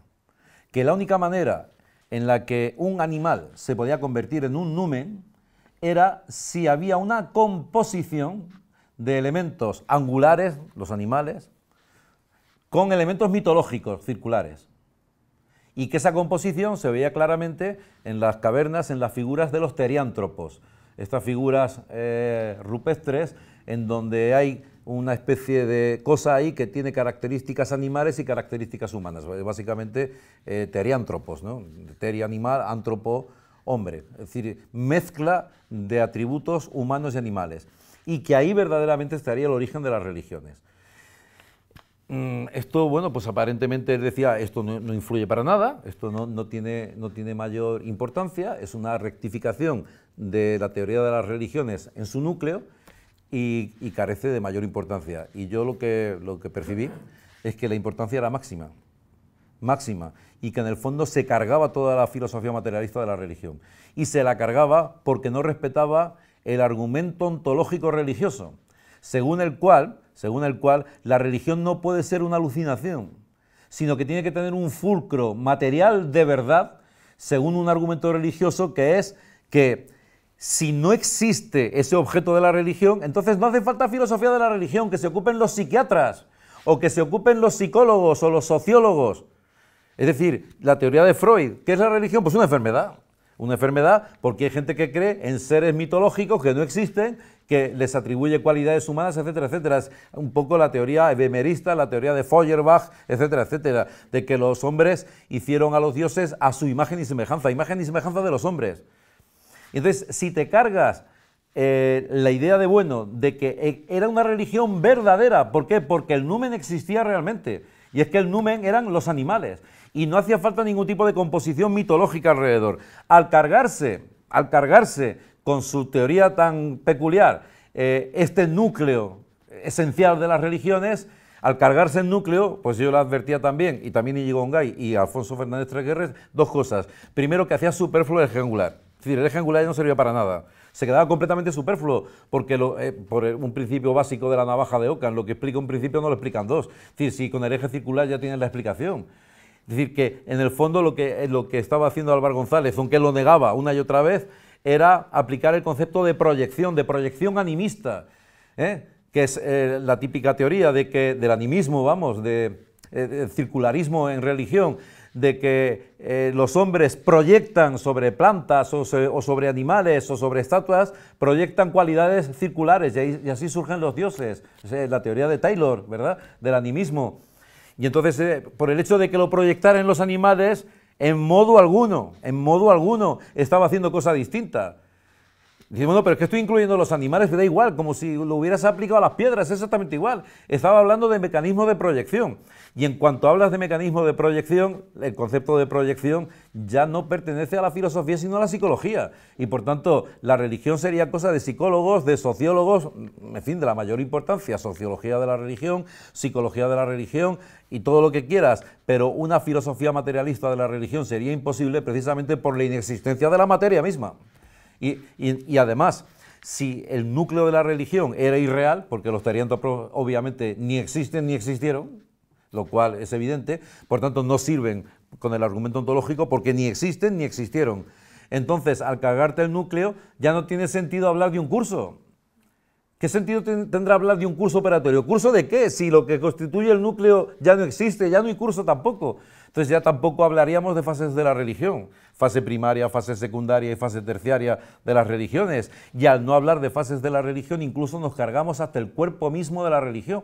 Que la única manera en la que un animal se podía convertir en un numen era si había una composición de elementos angulares, los animales, con elementos mitológicos circulares. Y que esa composición se veía claramente en las cavernas, en las figuras de los teriántropos, estas figuras eh, rupestres en donde hay una especie de cosa ahí que tiene características animales y características humanas, básicamente eh, teriántropos, ¿no? animal, antropo hombre, es decir, mezcla de atributos humanos y animales, y que ahí verdaderamente estaría el origen de las religiones. Mm, esto, bueno, pues aparentemente decía, esto no, influye para nada, esto no, tiene, no tiene mayor importancia, es una rectificación de la teoría de las religiones en su núcleo y, carece de mayor importancia. Y yo lo que, lo que percibí es que la importancia era máxima, máxima, y que en el fondo se cargaba toda la filosofía materialista de la religión. Y se la cargaba porque no respetaba el argumento ontológico religioso, según el cual, según el cual la religión no puede ser una alucinación, sino que tiene que tener un fulcro material de verdad, según un argumento religioso que es que si no existe ese objeto de la religión, entonces no hace falta filosofía de la religión, que se ocupen los psiquiatras o que se ocupen los psicólogos o los sociólogos. Es decir, la teoría de Freud, ¿qué es la religión? Pues una enfermedad. Una enfermedad porque hay gente que cree en seres mitológicos que no existen, que les atribuye cualidades humanas, etcétera, etcétera. Es un poco la teoría ebemerista, la teoría de Feuerbach, etcétera, etcétera, de que los hombres hicieron a los dioses a su imagen y semejanza, imagen y semejanza de los hombres. Entonces, si te cargas eh, la idea de, bueno, de que eh, era una religión verdadera, ¿por qué? Porque el numen existía realmente. Y es que el numen eran los animales. Y no hacía falta ningún tipo de composición mitológica alrededor. Al cargarse, al cargarse con su teoría tan peculiar, eh, este núcleo esencial de las religiones, al cargarse el núcleo, pues yo lo advertía también, y también Íñigo Ongay y Alfonso Fernández Treguerres, dos cosas. Primero, que hacía superfluo el triangular. Es decir, el eje angular ya no servía para nada. Se quedaba completamente superfluo, porque eh, por un principio básico de la navaja de Ockham, lo que explica un principio no lo explican dos. Es decir, si con el eje circular ya tienes la explicación. Es decir, que en el fondo lo que, eh, lo que estaba haciendo Álvaro González, aunque lo negaba una y otra vez, era aplicar el concepto de proyección, de proyección animista, ¿eh? que es la típica teoría de que, del animismo, vamos, de, circularismo en religión, de que eh, los hombres proyectan sobre plantas o, sobre animales o sobre estatuas, proyectan cualidades circulares y, así surgen los dioses. Es eh, la teoría de Taylor, ¿verdad? Del animismo. Y entonces, eh, por el hecho de que lo proyectaran los animales, en modo alguno, en modo alguno, estaba haciendo cosa distinta. Dice, bueno, pero es que estoy incluyendo los animales, me da igual, como si lo hubieras aplicado a las piedras, es exactamente igual. Estaba hablando de mecanismo de proyección. Y en cuanto hablas de mecanismo de proyección, el concepto de proyección ya no pertenece a la filosofía, sino a la psicología. Y por tanto, la religión sería cosa de psicólogos, de sociólogos, en fin, de la mayor importancia, sociología de la religión, psicología de la religión y todo lo que quieras. Pero una filosofía materialista de la religión sería imposible precisamente por la inexistencia de la materia misma. Y, además, si el núcleo de la religión era irreal, porque los tariantopros obviamente ni existen ni existieron, lo cual es evidente, por tanto no sirven con el argumento ontológico porque ni existen ni existieron. Entonces, al cagarte el núcleo, ya no tiene sentido hablar de un curso. ¿Qué sentido tendrá hablar de un curso operatorio? ¿Curso de qué? Si lo que constituye el núcleo ya no existe, ya no hay curso tampoco. Entonces ya tampoco hablaríamos de fases de la religión, fase primaria, fase secundaria y fase terciaria de las religiones. Y al no hablar de fases de la religión, incluso nos cargamos hasta el cuerpo mismo de la religión.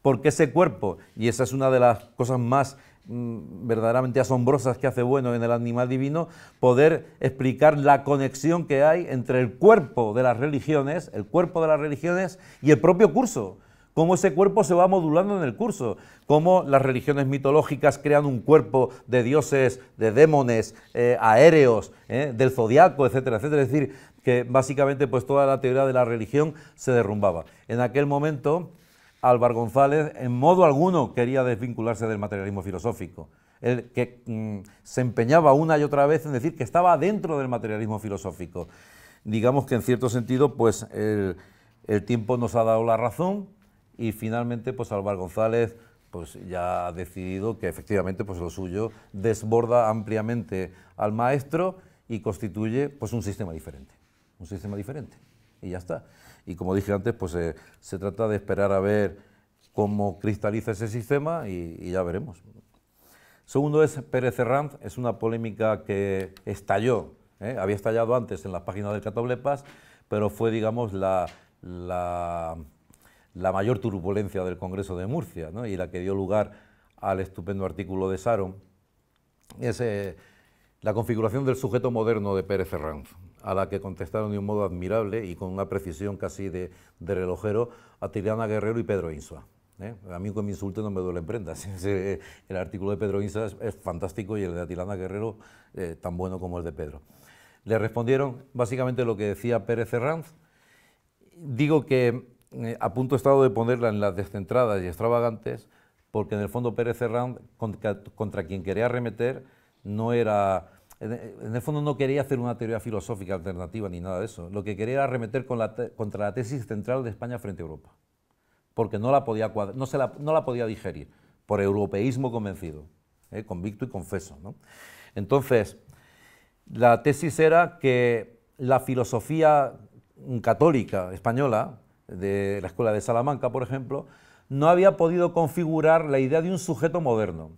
Porque ese cuerpo, y esa es una de las cosas más mm, verdaderamente asombrosas que hace bueno en el animal divino, poder explicar la conexión que hay entre el cuerpo de las religiones, el cuerpo de las religiones y el propio curso cómo ese cuerpo se va modulando en el curso, cómo las religiones mitológicas crean un cuerpo de dioses, de demones, eh, aéreos, eh, del zodiaco, etcétera, etcétera. Es decir, que básicamente pues toda la teoría de la religión se derrumbaba. En aquel momento, Álvaro González en modo alguno quería desvincularse del materialismo filosófico. El que mm, se empeñaba una y otra vez en decir que estaba dentro del materialismo filosófico. Digamos que en cierto sentido, pues el, el tiempo nos ha dado la razón, y finalmente, pues Álvaro González pues ya ha decidido que efectivamente pues lo suyo desborda ampliamente al maestro y constituye pues un sistema diferente, un sistema diferente y ya está. Y como dije antes, pues eh, se trata de esperar a ver cómo cristaliza ese sistema y, ya veremos. Segundo es Pérez Herranz, es una polémica que estalló, ¿eh? había estallado antes en las páginas del Catoblepas, pero fue, digamos, la la mayor turbulencia del Congreso de Murcia y la que dio lugar al estupendo artículo de Saron, es eh, la configuración del sujeto moderno de Pérez Herranz, a la que contestaron de un modo admirable y con una precisión casi de, relojero a Guerrero y Pedro Insua. ¿eh? A mí con mi insulto no me duelen prendas. el artículo de Pedro Insa es, fantástico y el de Atilana Guerrero eh, tan bueno como el de Pedro. Le respondieron básicamente lo que decía Pérez Herranz. Digo que eh, a punto estado de ponerla en las descentradas y extravagantes, porque en el fondo Pérez Serrán, contra, quien quería arremeter no era... En el fondo no quería hacer una teoría filosófica alternativa ni nada de eso. Lo que quería era contra la tesis central de España frente a Europa, porque no la podía, no la, podía digerir, por europeísmo convencido, eh, convicto y confeso. Entonces, la tesis era que la filosofía católica española de la Escuela de Salamanca, por ejemplo, no había podido configurar la idea de un sujeto moderno.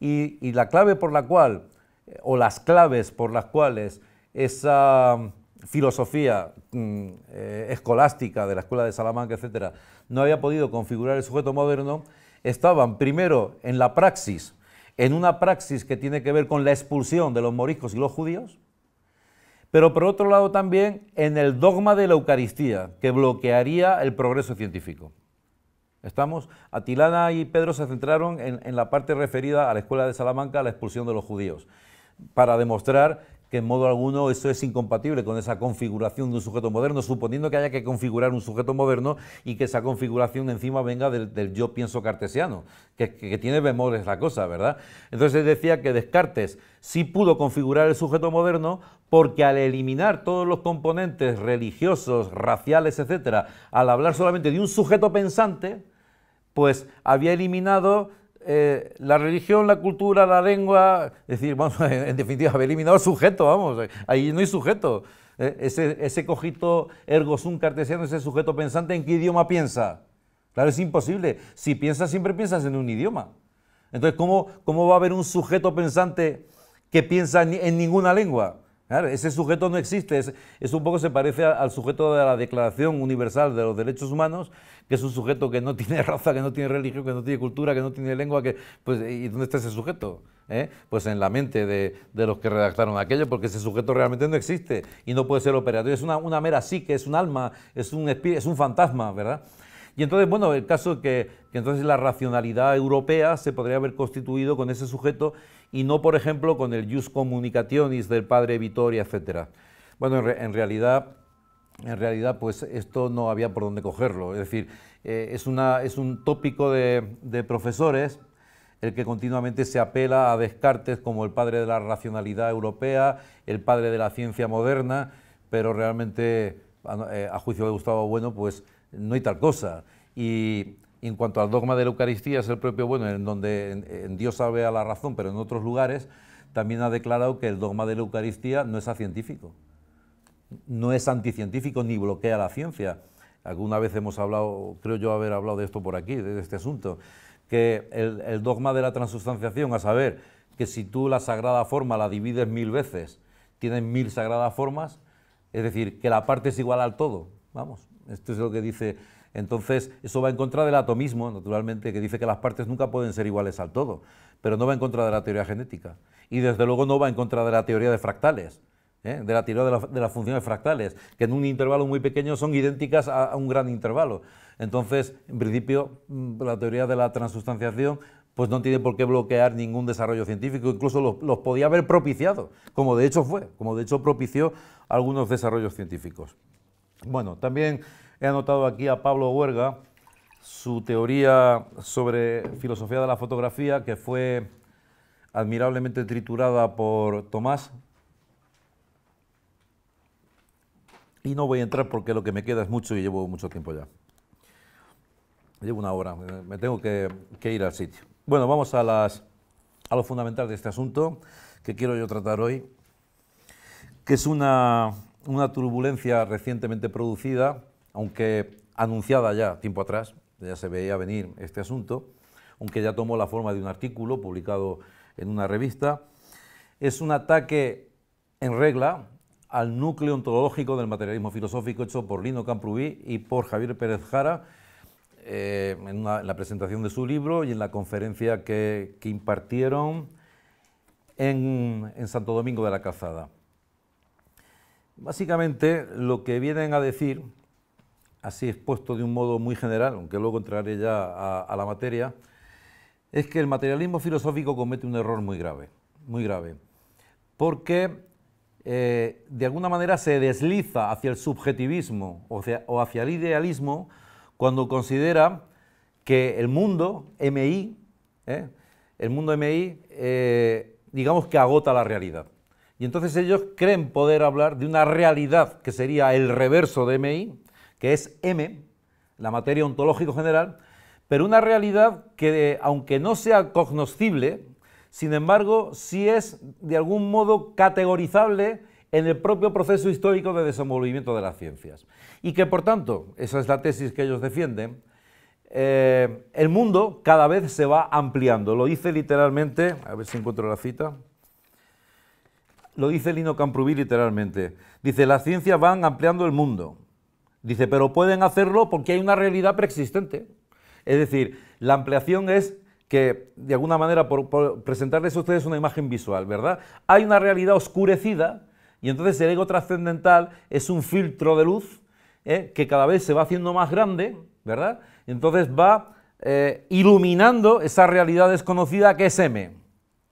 Y, la clave por la cual, eh, o las claves por las cuales esa mm, filosofía mm, eh, escolástica de la Escuela de Salamanca, etc., no había podido configurar el sujeto moderno, estaban primero en la praxis, en una praxis que tiene que ver con la expulsión de los moriscos y los judíos, pero por otro lado también en el dogma de la Eucaristía, que bloquearía el progreso científico. Estamos, Atilana y Pedro se centraron en, la parte referida a la escuela de Salamanca, la expulsión de los judíos, para demostrar que en modo alguno eso es incompatible con esa configuración de un sujeto moderno, suponiendo que haya que configurar un sujeto moderno y que esa configuración encima venga del, yo pienso cartesiano, que, que, que tiene bemoles la cosa, ¿verdad? Entonces decía que Descartes sí pudo configurar el sujeto moderno porque al eliminar todos los componentes religiosos, raciales, etcétera, al hablar solamente de un sujeto pensante, pues había eliminado eh, la religión, la cultura, la lengua, es decir, vamos, en definitiva, había eliminado el sujeto, vamos, ahí no hay sujeto. Eh, ese, ese, cogito ergo sum cartesiano, ese sujeto pensante, ¿en qué idioma piensa? Claro, es imposible. Si piensas, siempre piensas en un idioma. Entonces, cómo va a haber un sujeto pensante que piensa en ninguna lengua? ese sujeto no existe, es, un poco se parece al sujeto de la Declaración Universal de los Derechos Humanos, que es un sujeto que no tiene raza, que no tiene religión, que no tiene cultura, que no tiene lengua, que, pues, ¿y dónde está ese sujeto? ¿Eh? Pues en la mente de, los que redactaron aquello, porque ese sujeto realmente no existe y no puede ser operativo es una, una mera psique, es un alma, es un, es un fantasma, ¿verdad? Y entonces, bueno, el caso que, que entonces la racionalidad europea se podría haber constituido con ese sujeto y no, por ejemplo, con el jus communicationis del padre Vitoria, etc. Bueno, en, realidad en realidad pues esto no había por dónde cogerlo. Es decir, eh, es, una, es, un tópico de, profesores el que continuamente se apela a Descartes como el padre de la racionalidad europea, el padre de la ciencia moderna, pero realmente a, eh, a juicio de Gustavo Bueno pues no hay tal cosa. Y, en cuanto al dogma de la Eucaristía, es el propio bueno, en donde Dios sabe a la razón, pero en otros lugares, también ha declarado que el dogma de la Eucaristía no es científico, no es anticientífico ni bloquea la ciencia. Alguna vez hemos hablado, creo yo haber hablado de esto por aquí, de este asunto, que el, dogma de la transustanciación, a saber, que si tú la sagrada forma la divides mil veces, tienes mil sagradas formas, es decir, que la parte es igual al todo. Vamos, esto es lo que dice entonces, eso va en contra del atomismo, naturalmente, que dice que las partes nunca pueden ser iguales al todo, pero no va en contra de la teoría genética. Y desde luego no va en contra de la teoría de fractales, ¿eh? de la teoría de, las funciones fractales, que en un intervalo muy pequeño son idénticas a, un gran intervalo. Entonces, en principio, mm, la teoría de la transustanciación pues no tiene por qué bloquear ningún desarrollo científico, incluso los, los, podía haber propiciado, como de hecho fue, como de hecho propició algunos desarrollos científicos. Bueno, también He anotado aquí a Pablo Huerga su teoría sobre filosofía de la fotografía, que fue admirablemente triturada por Tomás. Y no voy a entrar porque lo que me queda es mucho y llevo mucho tiempo ya. Llevo una hora, me tengo que, ir al sitio. Bueno, vamos a, las, a lo fundamental de este asunto que quiero yo tratar hoy, que es una turbulencia recientemente producida aunque anunciada ya tiempo atrás, ya se veía venir este asunto, aunque ya tomó la forma de un artículo publicado en una revista, es un ataque en regla al núcleo ontológico del materialismo filosófico hecho por Lino Camprubí y por Javier Pérez Jara eh, en, la presentación de su libro y en la conferencia que, impartieron en, en Santo Domingo de la Calzada. Básicamente lo que vienen a decir así expuesto de un modo muy general, aunque luego entraré ya a, la materia, es que el materialismo filosófico comete un error muy grave, muy grave, porque eh, de alguna manera se desliza hacia el subjetivismo o hacia, el idealismo cuando considera que el mundo MI, eh, el mundo MI, eh, digamos que agota la realidad. Y entonces ellos creen poder hablar de una realidad que sería el reverso de MI, que es M, la materia ontológico general, pero una realidad que, aunque no sea cognoscible, sin embargo, sí es de algún modo categorizable en el propio proceso histórico de desenvolvimiento de las ciencias. Y que, por tanto, esa es la tesis que ellos defienden, eh, el mundo cada vez se va ampliando. Lo dice literalmente, a ver si encuentro la cita, lo dice Lino Camprubí literalmente. Dice, las ciencias van ampliando el mundo, Dice, pero pueden hacerlo porque hay una realidad preexistente. Es decir, la ampliación es que, de alguna manera, por, presentarles a ustedes una imagen visual, ¿verdad? Hay una realidad oscurecida y entonces el ego trascendental es un filtro de luz ¿eh? que cada vez se va haciendo más grande, ¿verdad? entonces va eh, iluminando esa realidad desconocida que es M.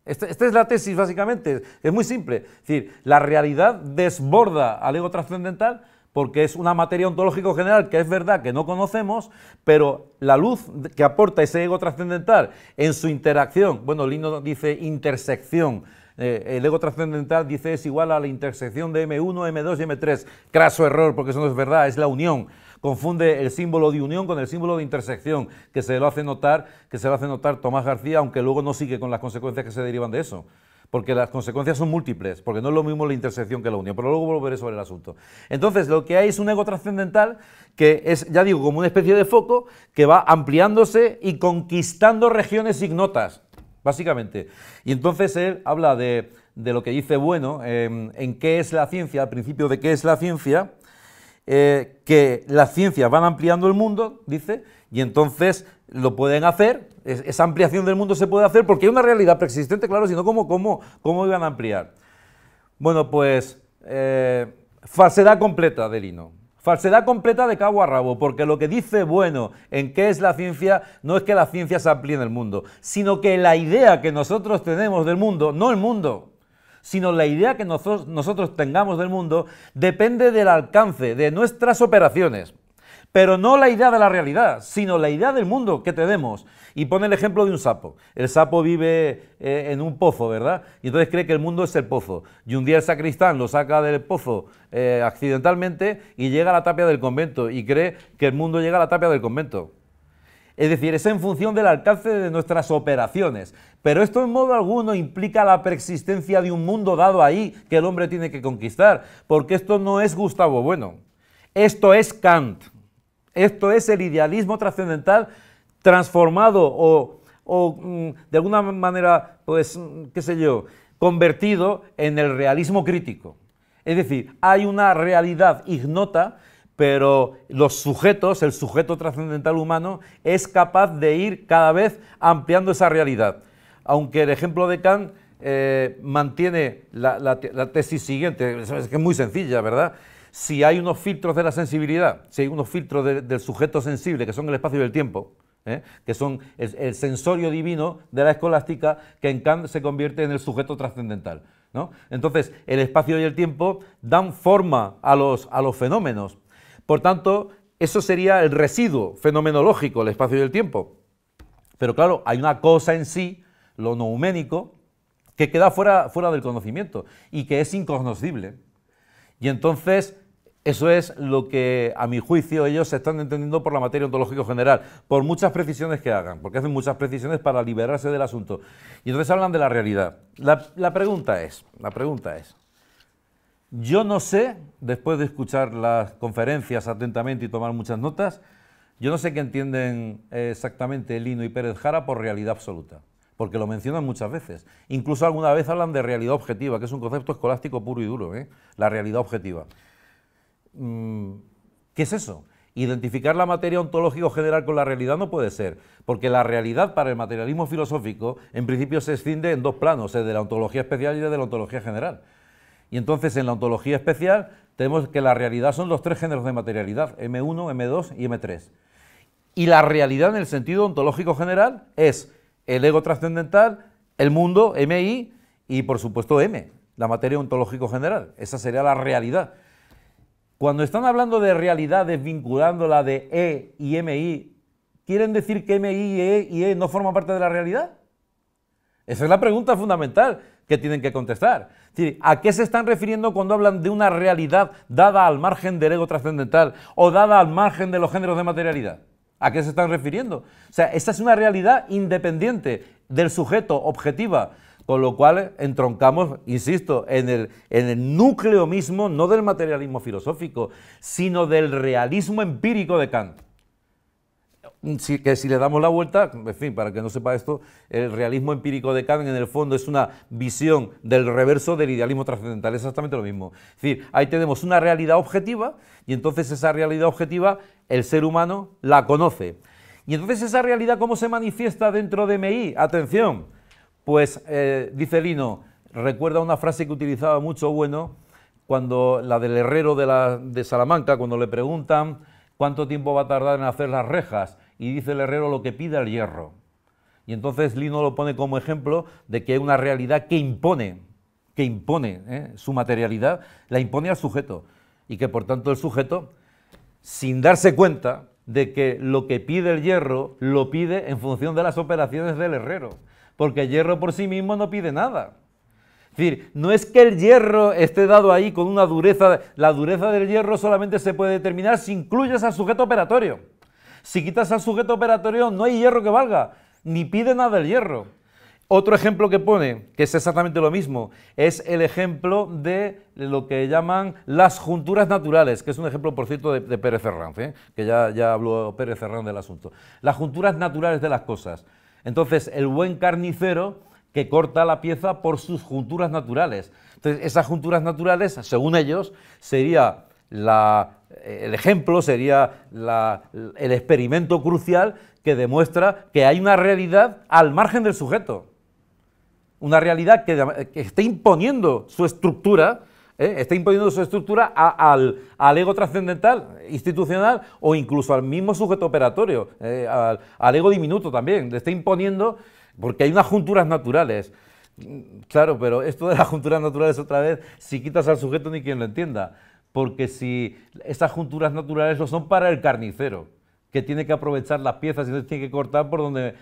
Esta, esta, es la tesis, básicamente. Es muy simple. Es decir, la realidad desborda al ego trascendental porque es una materia ontológica general que es verdad que no conocemos, pero la luz que aporta ese ego trascendental en su interacción, bueno, Lino dice intersección, eh, el ego trascendental dice es igual a la intersección de M1, M2 y M3. Craso error, porque eso no es verdad, es la unión. Confunde el símbolo de unión con el símbolo de intersección, que se lo hace notar, que se lo hace notar Tomás García, aunque luego no sigue con las consecuencias que se derivan de eso porque las consecuencias son múltiples, porque no es lo mismo la intersección que la unión, pero luego volveré sobre el asunto. Entonces, lo que hay es un ego trascendental que es, ya digo, como una especie de foco que va ampliándose y conquistando regiones ignotas, básicamente. Y entonces él habla de, de lo que dice Bueno em, en qué es la ciencia, al principio de qué es la ciencia, eh, que las ciencias van ampliando el mundo, dice, y entonces lo pueden hacer, esa ampliación del mundo se puede hacer porque hay una realidad preexistente, claro, sino cómo, cómo, cómo iban a ampliar. Bueno, pues eh, falsedad completa de Lino. Falsedad completa de cabo a rabo, porque lo que dice bueno en qué es la ciencia no es que la ciencia se amplíe en el mundo, sino que la idea que nosotros tenemos del mundo, no el mundo, sino la idea que nosotros, nosotros tengamos del mundo, depende del alcance de nuestras operaciones. Pero no la idea de la realidad, sino la idea del mundo que tenemos. Y pone el ejemplo de un sapo. El sapo vive eh, en un pozo, ¿verdad? Y entonces cree que el mundo es el pozo. Y un día el sacristán lo saca del pozo eh, accidentalmente y llega a la tapia del convento y cree que el mundo llega a la tapia del convento. Es decir, es en función del alcance de nuestras operaciones. Pero esto en modo alguno implica la preexistencia de un mundo dado ahí que el hombre tiene que conquistar, porque esto no es Gustavo Bueno. Esto es Kant. Esto es el idealismo trascendental transformado o, mm, de alguna manera, pues, mm, qué sé yo, convertido en el realismo crítico. Es decir, hay una realidad ignota, pero los sujetos, el sujeto trascendental humano, es capaz de ir cada vez ampliando esa realidad. Aunque el ejemplo de Kant eh, mantiene la, la, tesis siguiente, es que es muy sencilla, ¿verdad? si hay unos filtros de la sensibilidad, si hay unos filtros del sujeto sensible, que son el espacio y el tiempo, ¿eh? que son el, sensorio divino de la escolástica, que en Kant se convierte en el sujeto trascendental. ¿no? Entonces, el espacio y el tiempo dan forma a los, a los fenómenos. Por tanto, eso sería el residuo fenomenológico, el espacio y el tiempo. Pero claro, hay una cosa en sí, lo nouménico, que queda fuera, fuera del conocimiento y que es incognoscible. Y entonces eso es lo que, a mi juicio, ellos se están entendiendo por la materia ontológica general, por muchas precisiones que hagan, porque hacen muchas precisiones para liberarse del asunto. Y entonces hablan de la realidad. La, pregunta es, la pregunta es, yo no sé, después de escuchar las conferencias atentamente y tomar muchas notas, yo no sé qué entienden exactamente Lino y Pérez Jara por realidad absoluta, porque lo mencionan muchas veces. Incluso alguna vez hablan de realidad objetiva, que es un concepto escolástico puro y duro, ¿eh? la realidad objetiva. Mm, ¿Qué es eso? Identificar la materia ontológico general con la realidad no puede ser, porque la realidad para el materialismo filosófico en principio se escinde en dos planos, el de la ontología especial y el de la ontología general. Y entonces en la ontología especial tenemos que la realidad son los tres géneros de materialidad, M1, M2 y M3. Y la realidad en el sentido ontológico general es el ego trascendental, el mundo, MI, y por supuesto M, la materia ontológico general. Esa sería la realidad. Cuando están hablando de realidades vinculándola de E y MI, ¿quieren decir que MI y E, y e no forman parte de la realidad? Esa es la pregunta fundamental que tienen que contestar. ¿A qué se están refiriendo cuando hablan de una realidad dada al margen del ego trascendental o dada al margen de los géneros de materialidad? ¿A qué se están refiriendo? O sea, esta es una realidad independiente del sujeto, objetiva. Con lo cual eh, entroncamos, insisto, en el, núcleo mismo, no del materialismo filosófico, sino del realismo empírico de Kant. Mm, si, que si le damos la vuelta, en fin, para que no sepa esto, el realismo empírico de Kant en el fondo es una visión del reverso del idealismo trascendental, es exactamente lo mismo. Es decir, ahí tenemos una realidad objetiva y entonces esa realidad objetiva el ser humano la conoce. Y entonces esa realidad cómo se manifiesta dentro de MI, atención, pues eh, dice Lino, recuerda una frase que utilizaba mucho bueno, cuando la del herrero de, Salamanca, cuando le preguntan cuánto tiempo va a tardar en hacer las rejas, y dice el herrero lo que pide el hierro. Y entonces Lino lo pone como ejemplo de que hay una realidad que impone, que impone eh, su materialidad, la impone al sujeto. Y que por tanto el sujeto, sin darse cuenta de que lo que pide el hierro, lo pide en función de las operaciones del herrero porque el hierro por sí mismo no pide nada. Es decir, no es que el hierro esté dado ahí con una dureza, la dureza del hierro solamente se puede determinar si incluyes al sujeto operatorio. Si quitas al sujeto operatorio no hay hierro que valga, ni pide nada el hierro. Otro ejemplo que pone, que es exactamente lo mismo, es el ejemplo de lo que llaman las junturas naturales, que es un ejemplo, por cierto, de, Pérez Ferrán, ¿eh? que ya, habló Pérez Ferrán del asunto. Las junturas naturales de las cosas. Entonces, el buen carnicero que corta la pieza por sus junturas naturales. Entonces, esas junturas naturales, según ellos, sería la, eh, el ejemplo, sería el experimento crucial que demuestra que hay una realidad al margen del sujeto. Una realidad que, que está imponiendo su estructura ¿eh? está imponiendo su estructura al, ego trascendental, institucional o incluso al mismo sujeto operatorio, ¿eh? al, al, ego diminuto también. Le está imponiendo porque hay unas junturas naturales. Claro, pero esto de las junturas naturales otra vez, si quitas al sujeto ni quien lo entienda, porque si esas junturas naturales lo son para el carnicero que tiene que aprovechar las piezas y no tiene que cortar por donde,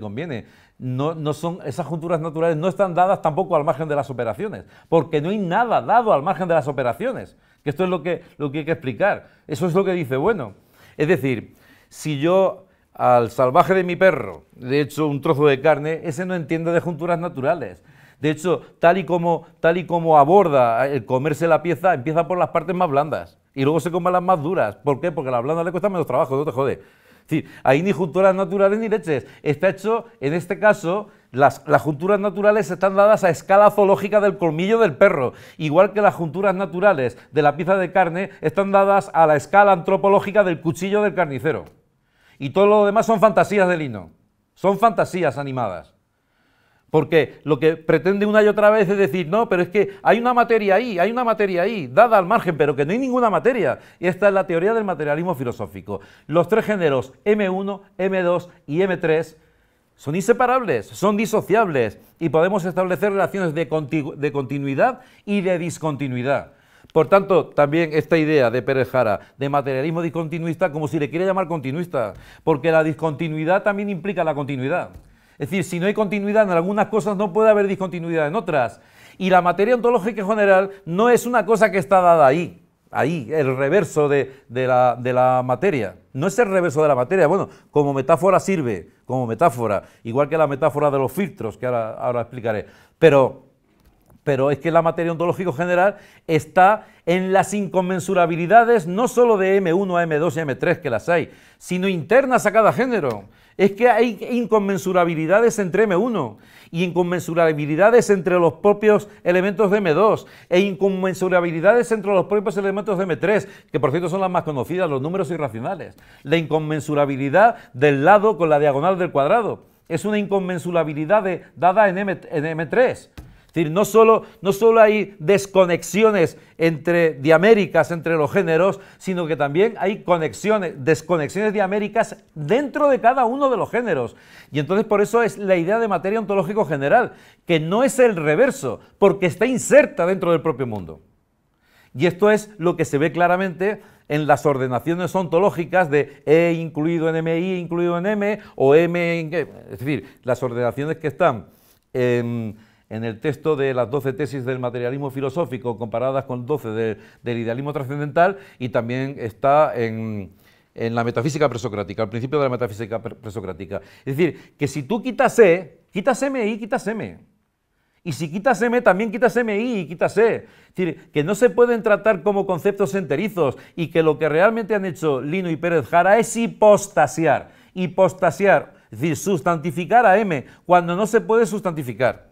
conviene. No, son, esas junturas naturales no están dadas tampoco al margen de las operaciones, porque no hay nada dado al margen de las operaciones. Que esto es lo que, hay que explicar. Eso es lo que dice, bueno. Es decir, si yo al salvaje de mi perro le hecho un trozo de carne, ese no entiende de junturas naturales. De hecho, tal y como, tal y como aborda el comerse la pieza, empieza por las partes más blandas. Y luego se comen las más duras. ¿Por qué? Porque la blanda le cuesta menos trabajo, no te jode. Es decir, hay ni junturas naturales ni leches. Está hecho, en este caso, las, las, junturas naturales están dadas a escala zoológica del colmillo del perro, igual que las junturas naturales de la pieza de carne están dadas a la escala antropológica del cuchillo del carnicero. Y todo lo demás son fantasías de lino, son fantasías animadas. Porque lo que pretende una y otra vez es decir, no, pero es que hay una materia ahí, hay una materia ahí, dada al margen, pero que no hay ninguna materia. Y esta es la teoría del materialismo filosófico. Los tres géneros M1, M2 y M3 son inseparables, son disociables y podemos establecer relaciones de, continuidad y de discontinuidad. Por tanto, también esta idea de Pérez Jara de materialismo discontinuista, como si le quiere llamar continuista, porque la discontinuidad también implica la continuidad. Es decir, si no hay continuidad en algunas cosas, no puede haber discontinuidad en otras. Y la materia ontológica general no es una cosa que está dada ahí, ahí, el reverso de, la, materia. No es el reverso de la materia. Bueno, como metáfora sirve, como metáfora, igual que la metáfora de los filtros, que ahora, explicaré. Pero, pero es que la materia ontológica general está en las inconmensurabilidades no solo de M1 M2 y M3, que las hay, sino internas a cada género es que hay inconmensurabilidades entre M1 y inconmensurabilidades entre los propios elementos de M2 e inconmensurabilidades entre los propios elementos de M3, que por cierto son las más conocidas, los números irracionales. La inconmensurabilidad del lado con la diagonal del cuadrado. Es una inconmensurabilidad dada en M3 decir, no solo, no hay desconexiones entre diaméricas, entre los géneros, sino que también hay conexiones, desconexiones diaméricas dentro de cada uno de los géneros. Y entonces por eso es la idea de materia ontológico general, que no es el reverso, porque está inserta dentro del propio mundo. Y esto es lo que se ve claramente en las ordenaciones ontológicas de E incluido en MI incluido en M o M en... Es decir, las ordenaciones que están en el texto de las 12 tesis del materialismo filosófico comparadas con 12 del idealismo trascendental y también está en, la metafísica presocrática, al principio de la metafísica presocrática. Es decir, que si tú quitas E, quitas M y quitas M. Y si quitas M, también quitas M y quitas E. Es decir, que no se pueden tratar como conceptos enterizos y que lo que realmente han hecho Lino y Pérez Jara es hipostasiar. Hipostasiar, es decir, sustantificar a M cuando no se puede sustantificar.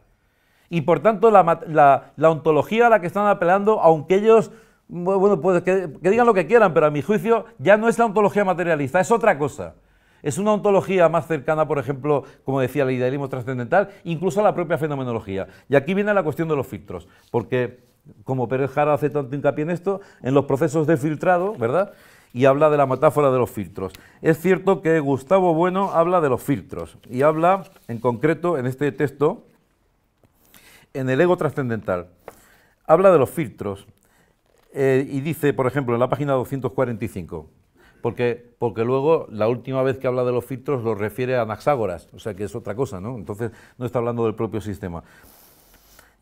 Y por tanto, la, ontología a la que están apelando, aunque ellos bueno, pues que, que, digan lo que quieran, pero a mi juicio ya no es la ontología materialista, es otra cosa. Es una ontología más cercana, por ejemplo, como decía, al idealismo trascendental, incluso a la propia fenomenología. Y aquí viene la cuestión de los filtros, porque como Pérez Jara hace tanto hincapié en esto, en los procesos de filtrado, ¿verdad? Y habla de la metáfora de los filtros. Es cierto que Gustavo Bueno habla de los filtros, y habla en concreto en este texto, en el ego trascendental, habla de los filtros eh, y dice, por ejemplo, en la página 245, porque, porque luego la última vez que habla de los filtros lo refiere a Anaxágoras, o sea que es otra cosa, ¿no? Entonces no está hablando del propio sistema.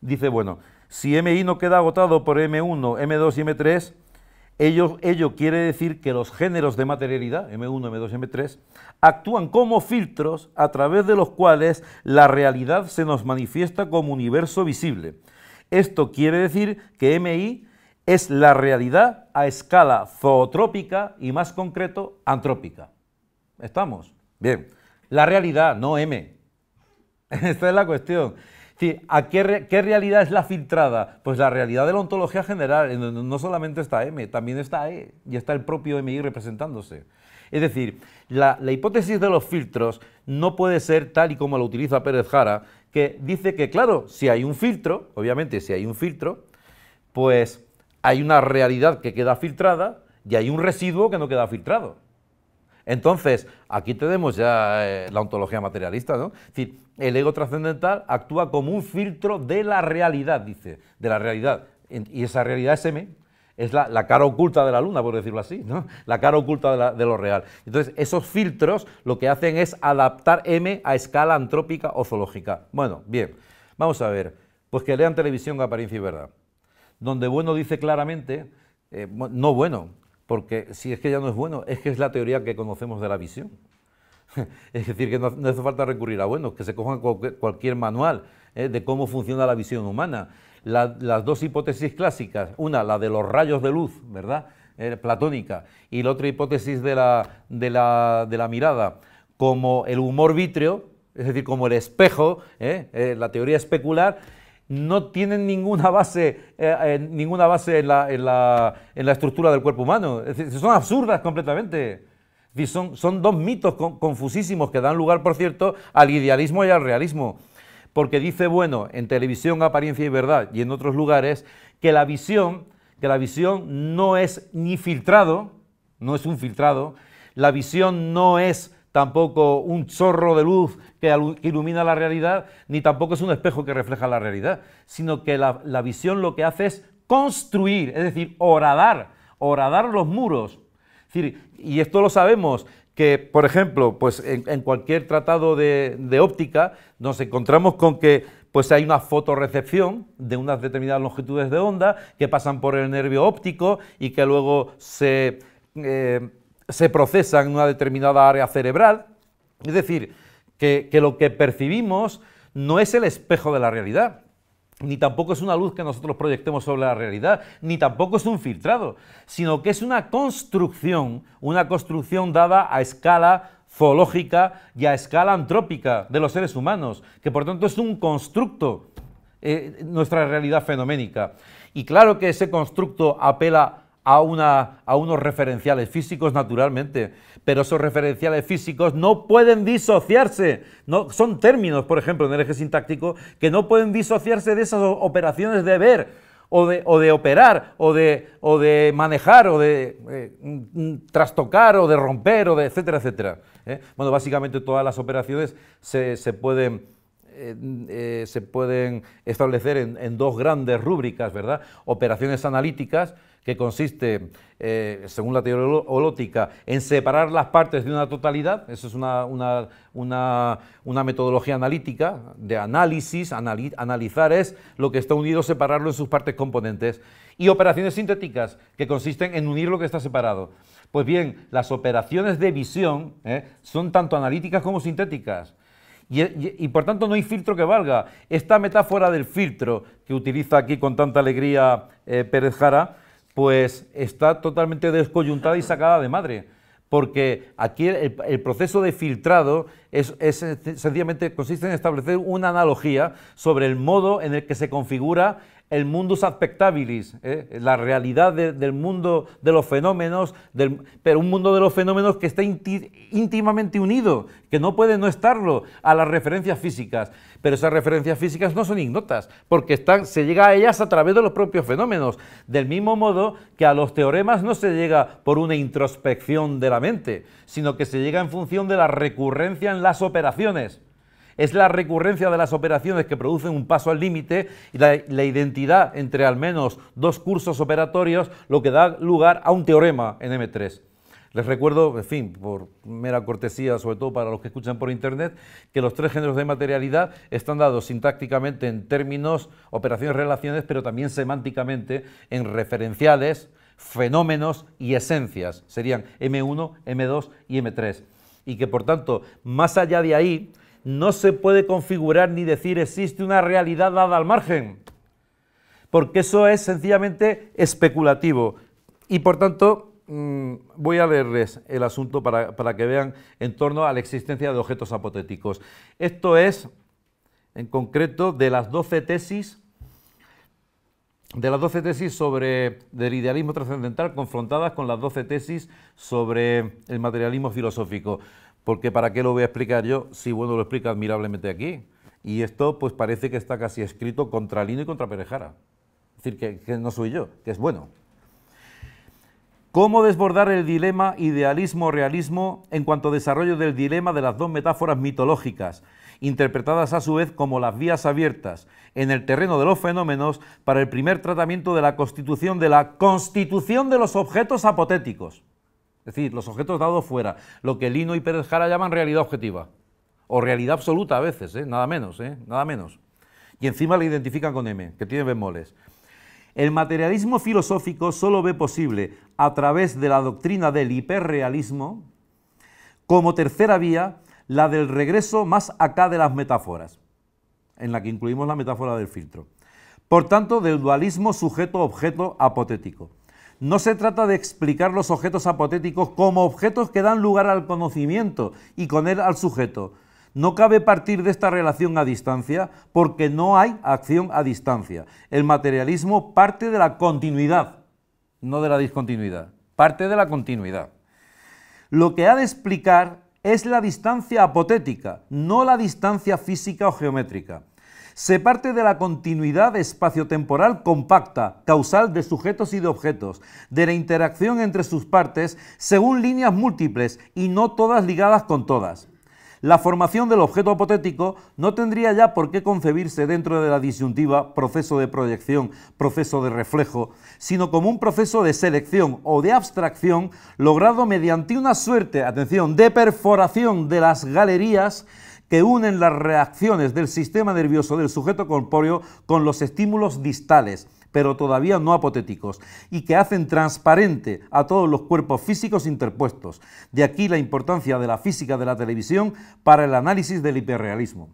Dice, bueno, si MI no queda agotado por M1, M2 y M3, Ello, ello quiere decir que los géneros de materialidad, M1, M2, M3, actúan como filtros a través de los cuales la realidad se nos manifiesta como universo visible. Esto quiere decir que MI es la realidad a escala zootrópica y más concreto, antrópica. ¿Estamos? Bien. La realidad, no M. Esta es la cuestión. ¿a qué, realidad es la filtrada? Pues la realidad de la ontología general, no solamente está M, también está E, y está el propio MI representándose. Es decir, la, la hipótesis de los filtros no puede ser tal y como la utiliza Pérez Jara, que dice que, claro, si hay un filtro, obviamente si hay un filtro, pues hay una realidad que queda filtrada y hay un residuo que no queda filtrado. Entonces, aquí tenemos ya eh, la ontología materialista, ¿no? Es decir, el ego trascendental actúa como un filtro de la realidad, dice, de la realidad. Y esa realidad es M, es la, cara oculta de la luna, por decirlo así, ¿no? la cara oculta de, lo real. Entonces, esos filtros lo que hacen es adaptar M a escala antrópica o zoológica. Bueno, bien, vamos a ver, pues que lean televisión Apariencia y Verdad, donde Bueno dice claramente, eh, no Bueno, porque si es que ya no es bueno, es que es la teoría que conocemos de la visión. es decir, que no, hace falta recurrir a buenos, que se cojan cualquier, manual eh, de cómo funciona la visión humana. las dos hipótesis clásicas, una, la de los rayos de luz, ¿verdad? Eh, platónica, y la otra hipótesis de la, mirada, como el humor vítreo, es decir, como el espejo, eh, la teoría especular, no tienen ninguna base, eh, eh, ninguna base en la, estructura del cuerpo humano. son absurdas completamente. son, son dos mitos confusísimos que dan lugar, por cierto, al idealismo y al realismo. Porque dice, bueno, en televisión apariencia y verdad y en otros lugares, que la visión, que la visión no es ni filtrado, no es un filtrado, la visión no es tampoco un chorro de luz que, ilumina la realidad, ni tampoco es un espejo que refleja la realidad, sino que la, visión lo que hace es construir, es decir, horadar, horadar los muros. y esto lo sabemos, que, por ejemplo, pues en, cualquier tratado de, óptica nos encontramos con que pues hay una fotorecepción de unas determinadas longitudes de onda que pasan por el nervio óptico y que luego se... Eh, se procesa en una determinada área cerebral. Es decir, que, lo que percibimos no es el espejo de la realidad, ni tampoco es una luz que nosotros proyectemos sobre la realidad, ni tampoco es un filtrado, sino que es una construcción, una construcción dada a escala zoológica y a escala antrópica de los seres humanos, que por tanto es un constructo, eh, nuestra realidad fenoménica. Y claro que ese constructo apela a, unos referenciales físicos naturalmente, pero esos referenciales físicos no pueden disociarse. No, son términos, por ejemplo, en el eje sintáctico, que no pueden disociarse de esas operaciones de ver. O de, operar, o de, o de manejar, o de eh, mm, trastocar, o de romper, o de etcétera, etcétera. ¿eh? Bueno, básicamente todas las operaciones se, se pueden eh, se pueden establecer en, dos grandes rúbricas, ¿verdad? Operaciones analíticas, que consiste, eh, según la teoría holótica, en separar las partes de una totalidad. Eso es una, metodología analítica de análisis. analizar es lo que está unido, separarlo en sus partes componentes. Y operaciones sintéticas, que consisten en unir lo que está separado. Pues bien, las operaciones de visión ¿eh? son tanto analíticas como sintéticas. Y, por tanto no hay filtro que valga. Esta metáfora del filtro que utiliza aquí con tanta alegría eh, Pérez Jara, pues está totalmente descoyuntada y sacada de madre. Porque aquí el, proceso de filtrado es, es, sencillamente consiste en establecer una analogía sobre el modo en el que se configura el mundus aspectabilis, ¿eh? la realidad del mundo de los fenómenos, pero un mundo de los fenómenos que está íntimamente unido, que no puede no estarlo, a las referencias físicas. Pero esas referencias físicas no son ignotas, porque se llega a ellas a través de los propios fenómenos, del mismo modo que a los teoremas no se llega por una introspección de la mente, sino que se llega en función de la recurrencia en las operaciones es la recurrencia de las operaciones que producen un paso al límite y la, identidad entre al menos dos cursos operatorios, lo que da lugar a un teorema en M3. Les recuerdo, en fin, por mera cortesía, sobre todo para los que escuchan por internet, que los tres géneros de materialidad están dados sintácticamente en términos, operaciones, relaciones, pero también semánticamente en referenciales, fenómenos y esencias. Serían M1, M2 y M3. Y que por tanto, más allá de ahí, no se puede configurar ni decir existe una realidad dada al margen, porque eso es sencillamente especulativo. Y por tanto, mm, voy a leerles el asunto para, para que vean en torno a la existencia de objetos apotéticos. Esto es, en concreto, de las 12 tesis de las 12 tesis sobre del idealismo trascendental confrontadas con las 12 tesis sobre el materialismo filosófico porque ¿para qué lo voy a explicar yo si bueno lo explica admirablemente aquí? Y esto pues parece que está casi escrito contra Lino y contra Perejara. Es decir, que, no soy yo, que es bueno. ¿Cómo desbordar el dilema idealismo-realismo en cuanto a desarrollo del dilema de las dos metáforas mitológicas, interpretadas a su vez como las vías abiertas en el terreno de los fenómenos para el primer tratamiento de la constitución de la constitución de los objetos apotéticos? Es decir, los objetos dados fuera, lo que Lino y Pérez Jara llaman realidad objetiva, o realidad absoluta a veces, ¿eh? nada menos, ¿eh? nada menos. Y encima la identifican con M, que tiene bemoles. El materialismo filosófico solo ve posible, a través de la doctrina del hiperrealismo, como tercera vía, la del regreso más acá de las metáforas, en la que incluimos la metáfora del filtro. Por tanto, del dualismo sujeto-objeto apotético. No se trata de explicar los objetos apotéticos como objetos que dan lugar al conocimiento y con él al sujeto. No cabe partir de esta relación a distancia porque no hay acción a distancia. El materialismo parte de la continuidad, no de la discontinuidad, parte de la continuidad. Lo que ha de explicar es la distancia apotética, no la distancia física o geométrica. Se parte de la continuidad espaciotemporal compacta, causal de sujetos y de objetos, de la interacción entre sus partes según líneas múltiples y no todas ligadas con todas. La formación del objeto apotético no tendría ya por qué concebirse dentro de la disyuntiva proceso de proyección, proceso de reflejo, sino como un proceso de selección o de abstracción logrado mediante una suerte, atención, de perforación de las galerías que unen las reacciones del sistema nervioso del sujeto corpóreo con los estímulos distales, pero todavía no apotéticos, y que hacen transparente a todos los cuerpos físicos interpuestos. De aquí la importancia de la física de la televisión para el análisis del hiperrealismo.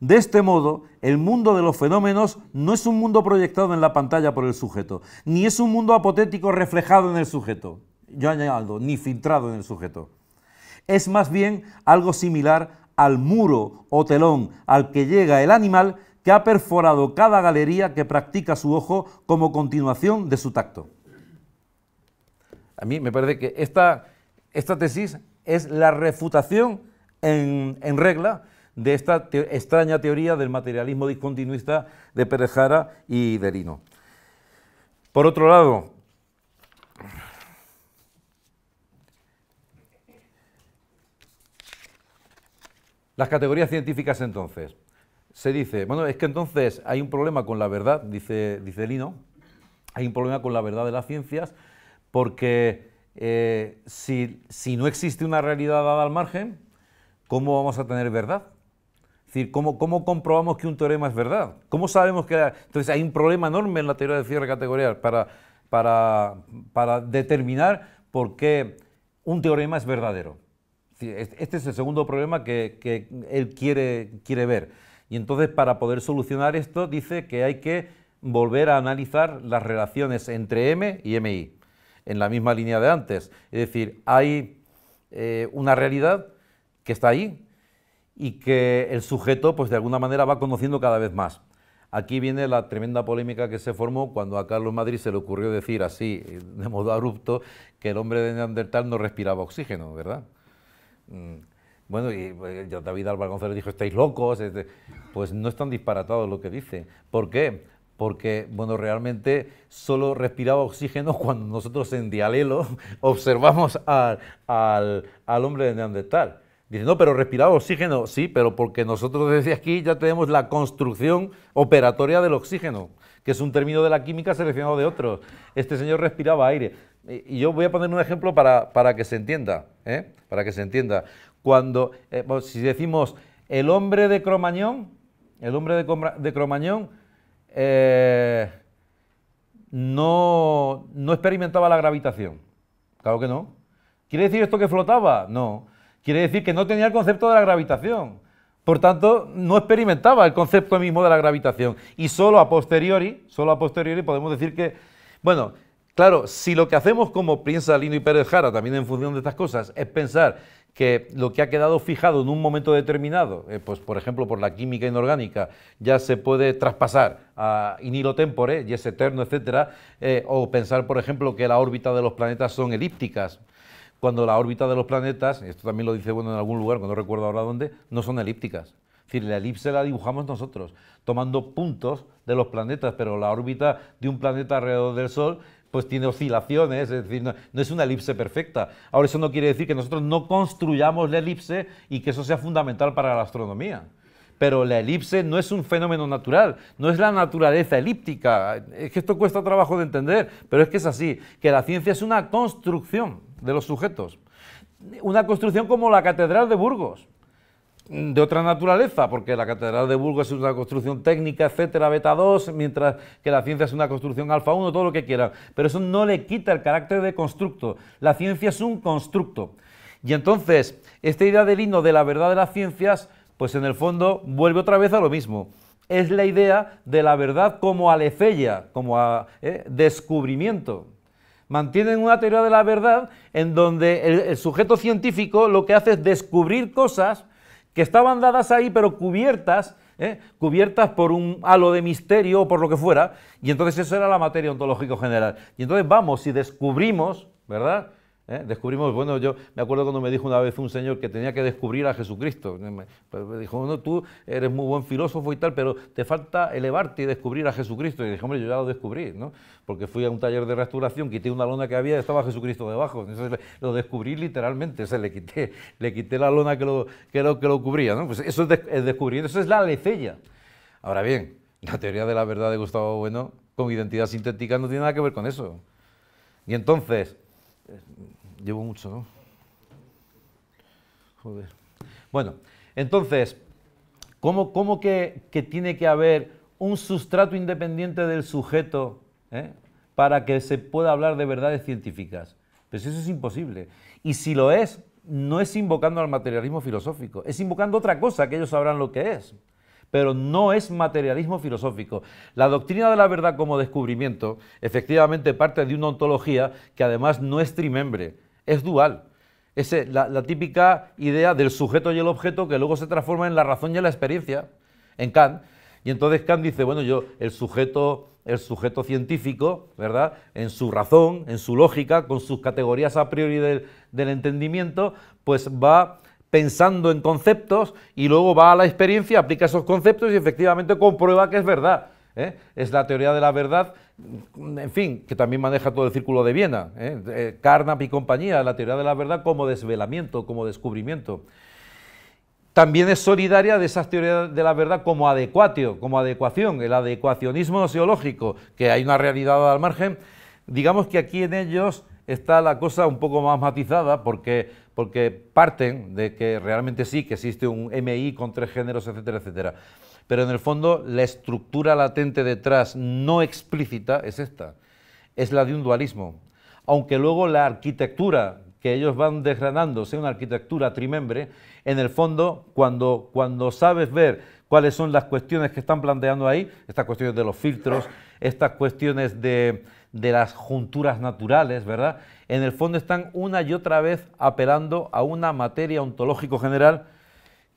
De este modo, el mundo de los fenómenos no es un mundo proyectado en la pantalla por el sujeto, ni es un mundo apotético reflejado en el sujeto, yo añado, ni filtrado en el sujeto. Es más bien algo similar al muro o telón al que llega el animal que ha perforado cada galería que practica su ojo como continuación de su tacto. A mí me parece que esta, esta tesis es la refutación en, regla de esta extraña teoría del materialismo discontinuista de Perejara y de Lino. Por otro lado, Las categorías científicas entonces. Se dice, bueno, es que entonces hay un problema con la verdad, dice, dice Lino, hay un problema con la verdad de las ciencias, porque eh, si, no existe una realidad dada al margen, ¿cómo vamos a tener verdad? Es decir, ¿cómo, comprobamos que un teorema es verdad? ¿Cómo sabemos que...? Entonces hay un problema enorme en la teoría de cierre categorial para, para, para determinar por qué un teorema es verdadero. Este es el segundo problema que, él quiere, quiere ver. Y entonces para poder solucionar esto dice que hay que volver a analizar las relaciones entre M y MI, en la misma línea de antes. Es decir, hay eh, una realidad que está ahí y que el sujeto, pues de alguna manera, va conociendo cada vez más. Aquí viene la tremenda polémica que se formó cuando a Carlos Madrid se le ocurrió decir así, de modo abrupto, que el hombre de Neandertal no respiraba oxígeno, ¿verdad? Mm. Bueno, y David Álvaro González dijo, estáis locos, pues no es tan disparatado lo que dice. ¿Por qué? Porque, bueno, realmente solo respiraba oxígeno cuando nosotros en dialelo observamos al, al hombre de Neandertal. Dice, no, pero ¿respiraba oxígeno, sí, pero porque nosotros desde aquí ya tenemos la construcción operatoria del oxígeno, que es un término de la química seleccionado de otros. Este señor respiraba aire. Y yo voy a poner un ejemplo para, que se entienda, ¿eh? para que se entienda. Cuando, eh, si decimos el hombre de Cromañón, el hombre de, Cromañón eh, no, no experimentaba la gravitación. Claro que no. ¿Quiere decir esto que flotaba? No. Quiere decir que no tenía el concepto de la gravitación. Por tanto, no experimentaba el concepto mismo de la gravitación. Y solo a posteriori, solo a posteriori podemos decir que, bueno, claro, si lo que hacemos como piensa Lino y Pérez Jara, también en función de estas cosas, es pensar que lo que ha quedado fijado en un momento determinado, eh, pues por ejemplo por la química inorgánica, ya se puede traspasar a in tempore y es eterno, etc. Eh, o pensar, por ejemplo, que la órbita de los planetas son elípticas, cuando la órbita de los planetas, esto también lo dice bueno en algún lugar, cuando no recuerdo ahora dónde, no son elípticas. Es decir, la elipse la dibujamos nosotros, tomando puntos de los planetas, pero la órbita de un planeta alrededor del Sol pues tiene oscilaciones, es decir, no, es una elipse perfecta. Ahora, eso no quiere decir que nosotros no construyamos la elipse y que eso sea fundamental para la astronomía. Pero la elipse no es un fenómeno natural, no es la naturaleza elíptica. Es que esto cuesta trabajo de entender, pero es que es así, que la ciencia es una construcción de los sujetos. Una construcción como la Catedral de Burgos, de otra naturaleza, porque la Catedral de Burgos es una construcción técnica, etcétera, beta 2, mientras que la ciencia es una construcción alfa 1, todo lo que quiera. Pero eso no le quita el carácter de constructo. La ciencia es un constructo. Y entonces, esta idea del himno de la verdad de las ciencias, pues en el fondo vuelve otra vez a lo mismo. Es la idea de la verdad como alefella, como a, eh, descubrimiento mantienen una teoría de la verdad en donde el, sujeto científico lo que hace es descubrir cosas que estaban dadas ahí pero cubiertas ¿eh? cubiertas por un halo de misterio o por lo que fuera, y entonces eso era la materia ontológica general. Y entonces vamos, si descubrimos, ¿verdad? ¿Eh? Descubrimos, bueno, yo me acuerdo cuando me dijo una vez un señor que tenía que descubrir a Jesucristo. Pues, me dijo, bueno, tú eres muy buen filósofo y tal, pero te falta elevarte y descubrir a Jesucristo. Y dije, hombre, yo ya lo descubrí, ¿no? Porque fui a un taller de restauración, quité una lona que había y estaba Jesucristo debajo. Entonces lo descubrí literalmente, o sea, le quité, le quité la lona que lo, que cubría, ¿no? Pues eso es descubrir, eso es la lecella. Ahora bien, la teoría de la verdad de Gustavo Bueno con identidad sintética no tiene nada que ver con eso. Y entonces, Llevo mucho, ¿no? Joder. Bueno, entonces, ¿cómo, que, tiene que haber un sustrato independiente del sujeto eh, para que se pueda hablar de verdades científicas? Pues eso es imposible. Y si lo es, no es invocando al materialismo filosófico, es invocando otra cosa que ellos sabrán lo que es. Pero no es materialismo filosófico. La doctrina de la verdad como descubrimiento efectivamente parte de una ontología que además no es trimembre es dual. Es eh, la, típica idea del sujeto y el objeto que luego se transforma en la razón y en la experiencia, en Kant. Y entonces Kant dice, bueno, yo, el sujeto, el sujeto científico, ¿verdad? En su razón, en su lógica, con sus categorías a priori del, del entendimiento, pues va pensando en conceptos y luego va a la experiencia, aplica esos conceptos y efectivamente comprueba que es verdad. ¿eh? es la teoría de la verdad, en fin, que también maneja todo el círculo de Viena, ¿eh? Eh, Carnap y compañía, la teoría de la verdad como desvelamiento, como descubrimiento. También es solidaria de esas teorías de la verdad como adecuatio, como adecuación, el adecuacionismo sociológico, que hay una realidad al margen. Digamos que aquí en ellos está la cosa un poco más matizada porque, porque parten de que realmente sí, que existe un MI con tres géneros, etcétera, etcétera pero en el fondo la estructura latente detrás, no explícita, es esta, es la de un dualismo. Aunque luego la arquitectura que ellos van desgranando sea una arquitectura trimembre, en el fondo, cuando, cuando sabes ver cuáles son las cuestiones que están planteando ahí, estas cuestiones de los filtros, estas cuestiones de, de las junturas naturales, ¿verdad? En el fondo están una y otra vez apelando a una materia ontológico general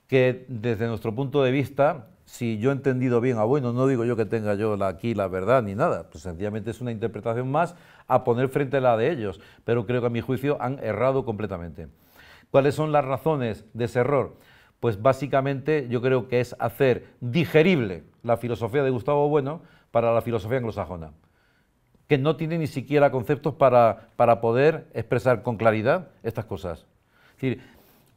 que desde nuestro punto de vista si yo he entendido bien a ah, bueno, no digo yo que tenga yo aquí la verdad ni nada, pues sencillamente es una interpretación más a poner frente a la de ellos, pero creo que a mi juicio han errado completamente. ¿Cuáles son las razones de ese error? Pues básicamente yo creo que es hacer digerible la filosofía de Gustavo Bueno para la filosofía anglosajona, que no tiene ni siquiera conceptos para, para poder expresar con claridad estas cosas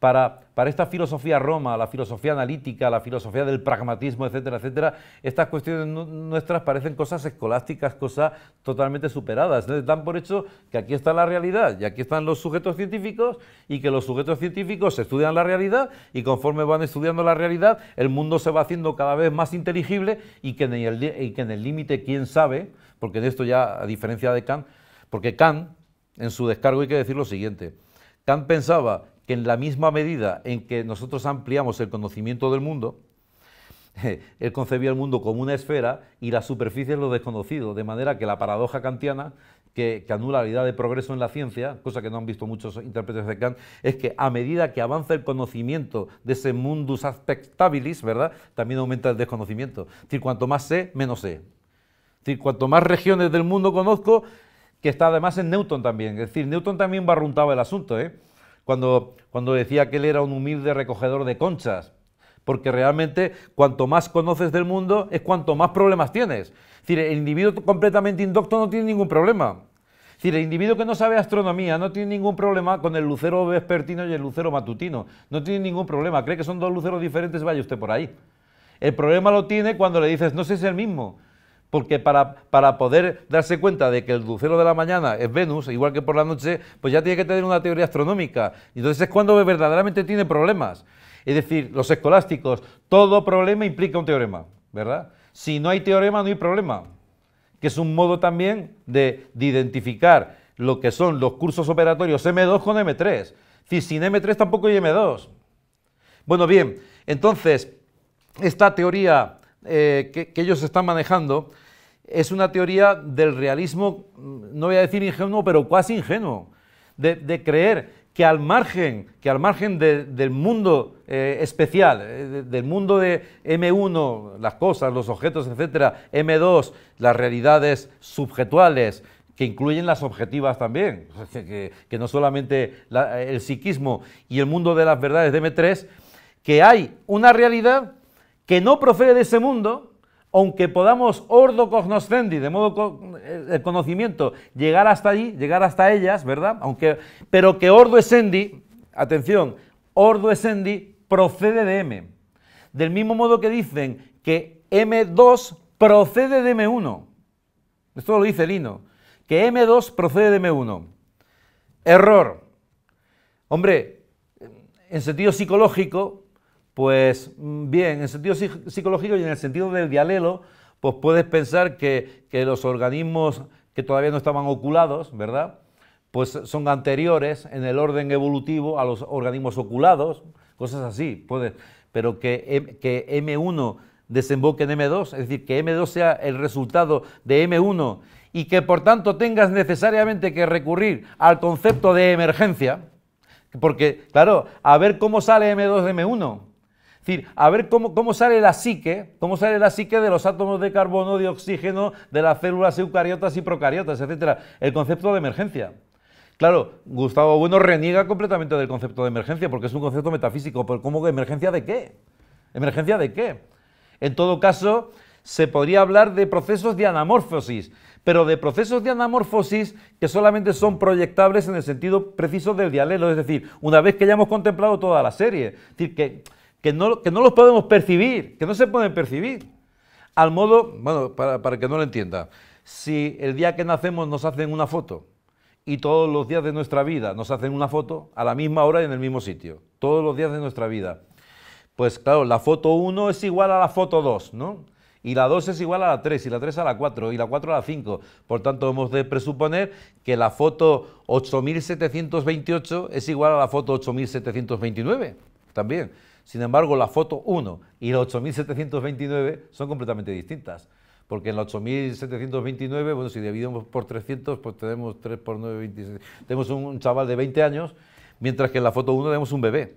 para, esta filosofía Roma, la filosofía analítica, la filosofía del pragmatismo, etcétera, etcétera, estas cuestiones nuestras parecen cosas escolásticas, cosas totalmente superadas. Dan por hecho que aquí está la realidad y aquí están los sujetos científicos y que los sujetos científicos estudian la realidad y conforme van estudiando la realidad, el mundo se va haciendo cada vez más inteligible y que en el límite, quién sabe, porque de esto ya, a diferencia de Kant, porque Kant, en su descargo hay que decir lo siguiente, Kant pensaba que en la misma medida en que nosotros ampliamos el conocimiento del mundo, él concebía el mundo como una esfera y la superficie es lo desconocido, de manera que la paradoja kantiana, que, anula la idea de progreso en la ciencia, cosa que no han visto muchos intérpretes de Kant, es que a medida que avanza el conocimiento de ese mundus aspectabilis, ¿verdad? También aumenta el desconocimiento. Es decir, cuanto más sé, menos sé. Es decir, cuanto más regiones del mundo conozco, que está además en Newton también. Es decir, Newton también barruntaba el asunto, ¿eh? cuando, decía que él era un humilde recogedor de conchas, porque realmente cuanto más conoces del mundo es cuanto más problemas tienes. Es el individuo completamente indocto no tiene ningún problema. Es el individuo que no sabe astronomía no tiene ningún problema con el lucero vespertino y el lucero matutino. No tiene ningún problema. Cree que son dos luceros diferentes, vaya usted por ahí. El problema lo tiene cuando le dices, no sé si es el mismo porque para, poder darse cuenta de que el lucero de la mañana es Venus, igual que por la noche, pues ya tiene que tener una teoría astronómica. Entonces es cuando verdaderamente tiene problemas. Es decir, los escolásticos, todo problema implica un teorema, ¿verdad? Si no hay teorema, no hay problema, que es un modo también de, de identificar lo que son los cursos operatorios M2 con M3. Si sin M3 tampoco hay M2. Bueno, bien, entonces, esta teoría eh, que, ellos están manejando es una teoría del realismo, mm, no voy a decir ingenuo, pero casi ingenuo, de, creer que al margen, que al margen del mundo eh, especial, eh, del mundo de M1, las cosas, los objetos, etcétera, M2, las realidades subjetuales, que incluyen las objetivas también, que, no solamente el psiquismo y el mundo de las verdades de M3, que hay una realidad que no procede de ese mundo, aunque podamos ordo cognoscendi, de modo el eh, conocimiento, llegar hasta allí, llegar hasta ellas, ¿verdad? Aunque, pero que ordo escendi, atención, ordo escendi procede de M. Del mismo modo que dicen que M2 procede de M1. Esto lo dice Lino, que M2 procede de M1. Error. Hombre, en sentido psicológico, pues mm, bien, en el sentido psicológico y en el sentido del dialelo, pues puedes pensar que, los organismos que todavía no estaban oculados, ¿verdad? Pues son anteriores en el orden evolutivo a los organismos oculados, cosas así, puedes, pero que, que M1 desemboque en M2, es decir, que M2 sea el resultado de M1 y que por tanto tengas necesariamente que recurrir al concepto de emergencia, porque claro, a ver cómo sale M2 de M1, decir, a ver cómo, sale la psique, cómo sale la psique de los átomos de carbono, de oxígeno, de las células eucariotas y procariotas, etcétera. El concepto de emergencia. Claro, Gustavo Bueno reniega completamente del concepto de emergencia, porque es un concepto metafísico, pero ¿cómo emergencia de qué? ¿Emergencia de qué? En todo caso, se podría hablar de procesos de anamorfosis, pero de procesos de anamorfosis que solamente son proyectables en el sentido preciso del dialelo, es decir, una vez que ya hemos contemplado toda la serie. decir, que que no, los podemos percibir, que no se pueden percibir. Al modo, bueno, para, para que no lo entienda, si el día que nacemos nos hacen una foto y todos los días de nuestra vida nos hacen una foto a la misma hora y en el mismo sitio, todos los días de nuestra vida, pues claro, la foto 1 es igual a la foto 2, ¿no? Y la 2 es igual a la 3, y la 3 a la 4, y la 4 a la 5. Por tanto, hemos de presuponer que la foto 8728 es igual a la foto 8729, también. Sin embargo, la foto 1 y la 8729 son completamente distintas. Porque en la 8729, bueno, si dividimos por 300, pues tenemos 3 por 9, 26. Tenemos un chaval de 20 años, mientras que en la foto 1 tenemos un bebé.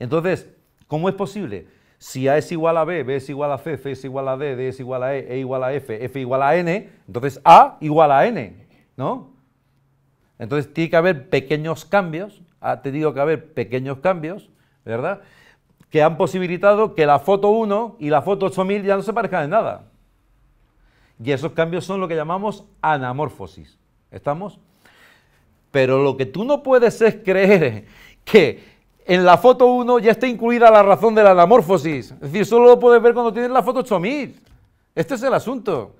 Entonces, ¿cómo es posible? Si A es igual a B, B es igual a C, C es igual a D, D es igual a E, E igual a F, F igual a N, entonces A igual a N, ¿no? Entonces tiene que haber pequeños cambios, ha tenido que haber pequeños cambios, ¿verdad? que han posibilitado que la foto 1 y la foto 8000 ya no se parezcan en nada. Y esos cambios son lo que llamamos anamorfosis. ¿Estamos? Pero lo que tú no puedes es creer que en la foto 1 ya está incluida la razón de la anamorfosis. Es decir, solo lo puedes ver cuando tienes la foto 8000. Este es el asunto.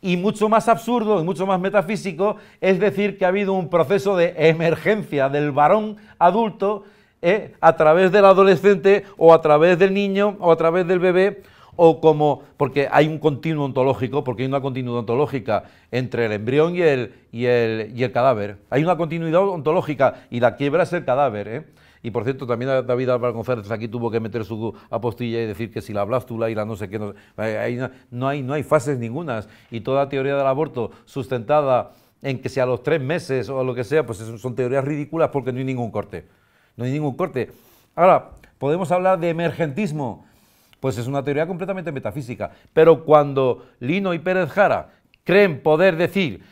Y mucho más absurdo y mucho más metafísico es decir que ha habido un proceso de emergencia del varón adulto ¿eh? a través del adolescente o a través del niño o a través del bebé o como, porque hay un continuo ontológico, porque hay una continuidad ontológica entre el embrión y el, y el, cadáver. Hay una continuidad ontológica y la quiebra es el cadáver. ¿eh? Y por cierto, también David Álvaro González aquí tuvo que meter su apostilla y decir que si la blástula y la no sé qué, no, hay, no, hay, fases ningunas. Y toda teoría del aborto sustentada en que sea a los tres meses o lo que sea, pues son teorías ridículas porque no hay ningún corte no hay ningún corte. Ahora, podemos hablar de emergentismo, pues es una teoría completamente metafísica, pero cuando Lino y Pérez Jara creen poder decir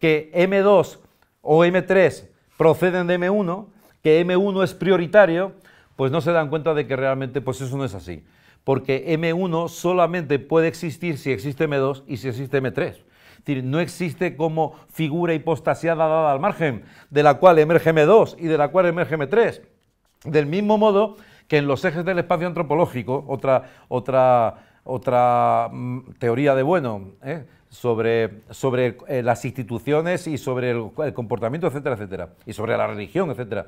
que M2 o M3 proceden de M1, que M1 es prioritario, pues no se dan cuenta de que realmente pues eso no es así. Porque M1 solamente puede existir si existe M2 y si existe M3 decir, no existe como figura hipostasiada dada al margen, de la cual emerge M2 y de la cual emerge M3. Del mismo modo que en los ejes del espacio antropológico, otra, otra, otra mm, teoría de bueno, ¿eh? sobre, eh, las instituciones y sobre el, el comportamiento, etcétera, etcétera, y sobre la religión, etcétera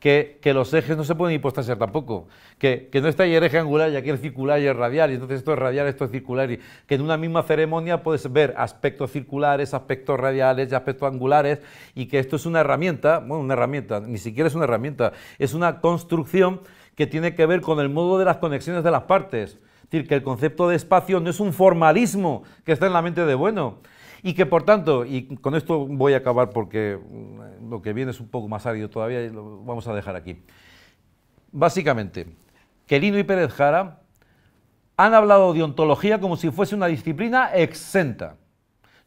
que, los ejes no se pueden hipostasiar tampoco, que, no está ahí el eje angular y aquí el circular y el radial, y entonces esto es radial, esto es circular, y que en una misma ceremonia puedes ver aspectos circulares, aspectos radiales y aspectos angulares, y que esto es una herramienta, bueno, una herramienta, ni siquiera es una herramienta, es una construcción que tiene que ver con el modo de las conexiones de las partes. Es decir, que el concepto de espacio no es un formalismo que está en la mente de Bueno, y que por tanto, y con esto voy a acabar porque mm, lo que viene es un poco más árido todavía y lo vamos a dejar aquí. Básicamente, Querino y Pérez Jara han hablado de ontología como si fuese una disciplina exenta,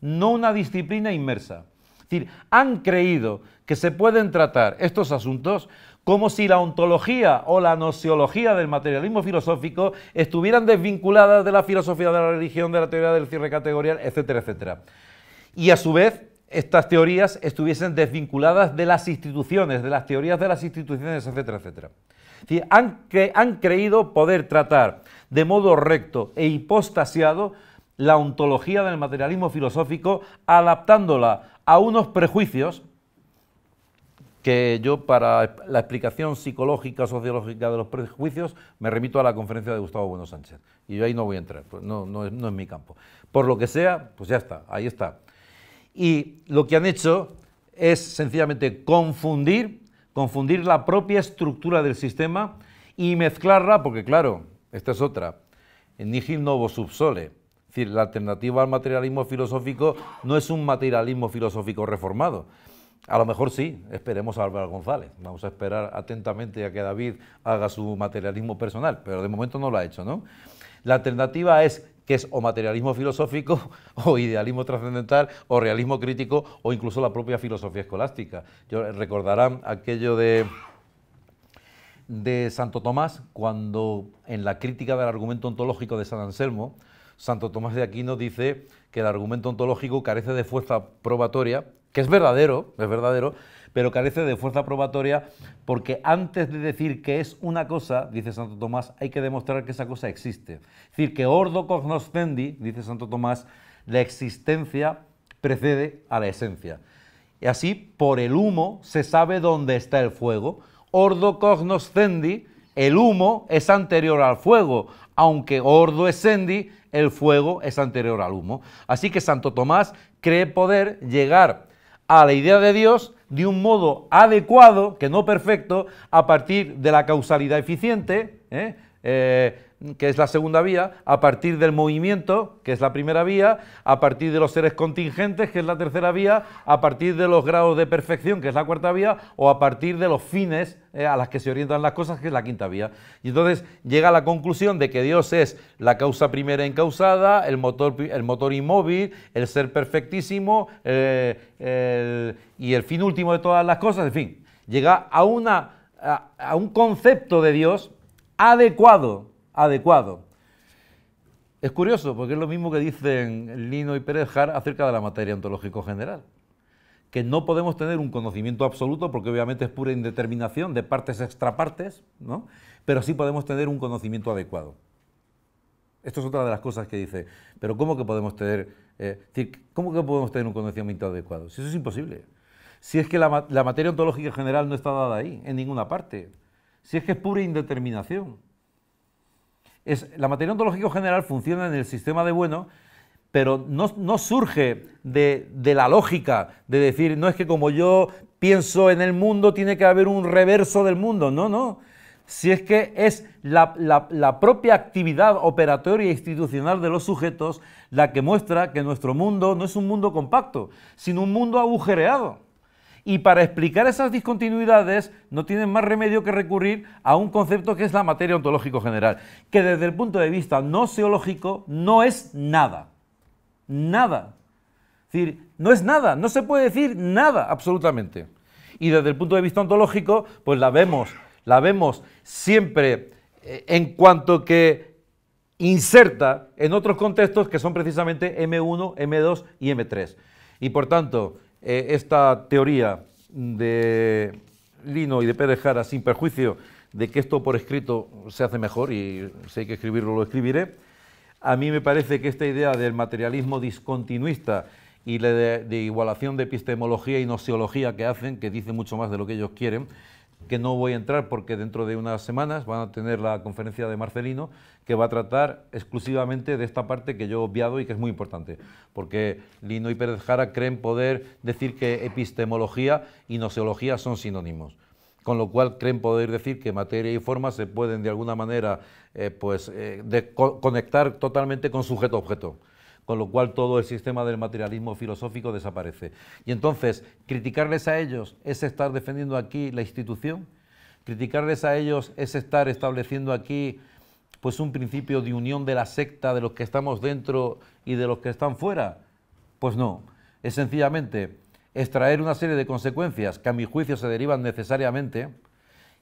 no una disciplina inmersa. Es decir, han creído que se pueden tratar estos asuntos como si la ontología o la nociología del materialismo filosófico estuvieran desvinculadas de la filosofía de la religión, de la teoría del cierre categorial, etcétera, etcétera. Y a su vez, estas teorías estuviesen desvinculadas de las instituciones, de las teorías de las instituciones, etcétera, etcétera. Decir, han creído poder tratar de modo recto e hipostasiado la ontología del materialismo filosófico, adaptándola a unos prejuicios que yo para la explicación psicológica, sociológica de los prejuicios me remito a la conferencia de Gustavo Bueno Sánchez. Y yo ahí no voy a entrar, pues no, no, es, no es mi campo. Por lo que sea, pues ya está, ahí está. Y lo que han hecho es sencillamente confundir, confundir la propia estructura del sistema y mezclarla, porque claro, esta es otra, nihil novo subsole. Es decir, la alternativa al materialismo filosófico no es un materialismo filosófico reformado, a lo mejor sí, esperemos a Álvaro González. Vamos a esperar atentamente a que David haga su materialismo personal, pero de momento no lo ha hecho, ¿no? La alternativa es que es o materialismo filosófico, o idealismo trascendental, o realismo crítico, o incluso la propia filosofía escolástica. Yo, eh, recordarán aquello de, de Santo Tomás, cuando en la crítica del argumento ontológico de San Anselmo, Santo Tomás de Aquino dice que el argumento ontológico carece de fuerza probatoria que es verdadero, es verdadero, pero carece de fuerza probatoria porque antes de decir que es una cosa, dice Santo Tomás, hay que demostrar que esa cosa existe. Es decir, que ordo cognoscendi, dice Santo Tomás, la existencia precede a la esencia. Y así, por el humo se sabe dónde está el fuego. Ordo cognoscendi, el humo es anterior al fuego, aunque ordo escendi, el fuego es anterior al humo. Así que Santo Tomás cree poder llegar a la idea de Dios de un modo adecuado, que no perfecto, a partir de la causalidad eficiente, ¿eh? eh que es la segunda vía, a partir del movimiento, que es la primera vía, a partir de los seres contingentes, que es la tercera vía, a partir de los grados de perfección, que es la cuarta vía, o a partir de los fines eh, a las que se orientan las cosas, que es la quinta vía. Y entonces llega a la conclusión de que Dios es la causa primera encausada, el motor, el motor inmóvil, el ser perfectísimo eh, y el fin último de todas las cosas, en fin, llega a, una, a un concepto de Dios adecuado adecuado. Es curioso, porque es lo mismo que dicen Lino y Pérez acerca de la materia ontológico general, que no podemos tener un conocimiento absoluto, porque obviamente es pura indeterminación de partes extrapartes, ¿no? pero sí podemos tener un conocimiento adecuado. Esto es otra de las cosas que dice, pero ¿cómo que podemos tener, eh, ¿cómo que podemos tener un conocimiento adecuado? Si eso es imposible. Si es que la, la materia ontológica general no está dada ahí, en ninguna parte. Si es que es pura indeterminación la materia ontológica general funciona en el sistema de bueno, pero no, surge de, la lógica, de decir, no es que como yo pienso en el mundo, tiene que haber un reverso del mundo. No, no. Si es que es la, la propia actividad operatoria e institucional de los sujetos la que muestra que nuestro mundo no es un mundo compacto, sino un mundo agujereado y para explicar esas discontinuidades no tienen más remedio que recurrir a un concepto que es la materia ontológico general, que desde el punto de vista no seológico no es nada. Nada. Es decir, no es nada, no se puede decir nada absolutamente. Y desde el punto de vista ontológico, pues la vemos, la vemos siempre eh, en cuanto que inserta en otros contextos que son precisamente M1, M2 y M3. Y por tanto, eh, esta teoría de Lino y de Pérez Jara, sin perjuicio de que esto por escrito se hace mejor, y si hay que escribirlo, lo escribiré, a mí me parece que esta idea del materialismo discontinuista y de, de igualación de epistemología y nociología que hacen, que dice mucho más de lo que ellos quieren, que no voy a entrar porque dentro de unas semanas van a tener la conferencia de Marcelino que va a tratar exclusivamente de esta parte que yo he obviado y que es muy importante, porque Lino y Pérez Jara creen poder decir que epistemología y noseología son sinónimos con lo cual creen poder decir que materia y forma se pueden de alguna manera eh, pues, eh, conectar totalmente con sujeto-objeto con lo cual todo el sistema del materialismo filosófico desaparece. Y entonces, criticarles a ellos es estar defendiendo aquí la institución, criticarles a ellos es estar estableciendo aquí pues un principio de unión de la secta de los que estamos dentro y de los que están fuera. Pues no, es sencillamente extraer una serie de consecuencias que a mi juicio se derivan necesariamente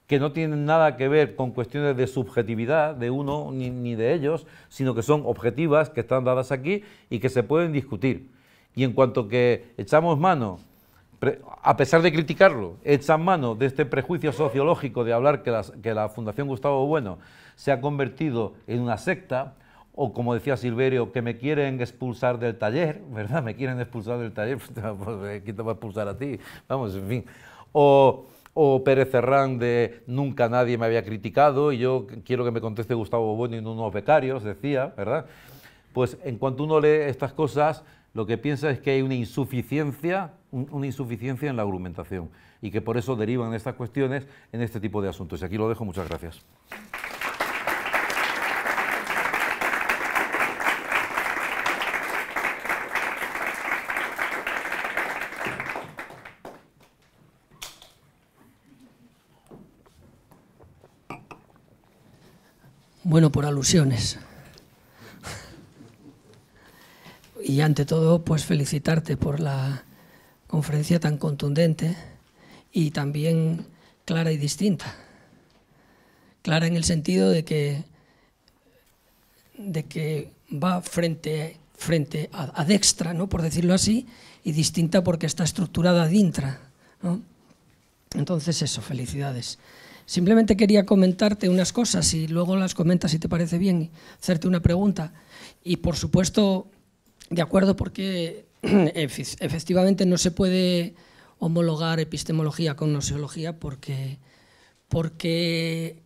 que no tienen nada que ver con cuestiones de subjetividad de uno ni, ni, de ellos, sino que son objetivas que están dadas aquí y que se pueden discutir. Y en cuanto que echamos mano, a pesar de criticarlo, echan mano de este prejuicio sociológico de hablar que, las, que la Fundación Gustavo Bueno se ha convertido en una secta, o como decía Silverio, que me quieren expulsar del taller, ¿verdad? Me quieren expulsar del taller, pues, eh, ¿quién te va a expulsar a ti? Vamos, en fin. O o Pérez Herrán de nunca nadie me había criticado y yo quiero que me conteste Gustavo Bueno y no unos becarios, decía, ¿verdad? Pues en cuanto uno lee estas cosas, lo que piensa es que hay una insuficiencia, una insuficiencia en la argumentación y que por eso derivan estas cuestiones en este tipo de asuntos. Y aquí lo dejo, muchas gracias. Bueno, por alusiones. Y ante todo, pues felicitarte por la conferencia tan contundente y también clara y distinta. Clara en el sentido de que, de que va frente, frente a, a dextra, ¿no? por decirlo así, y distinta porque está estructurada dintra. ¿no? Entonces eso, felicidades. Simplemente quería comentarte unas cosas y luego las comentas si te parece bien, hacerte una pregunta. Y por supuesto, de acuerdo, porque efectivamente no se puede homologar epistemología con nociología porque, porque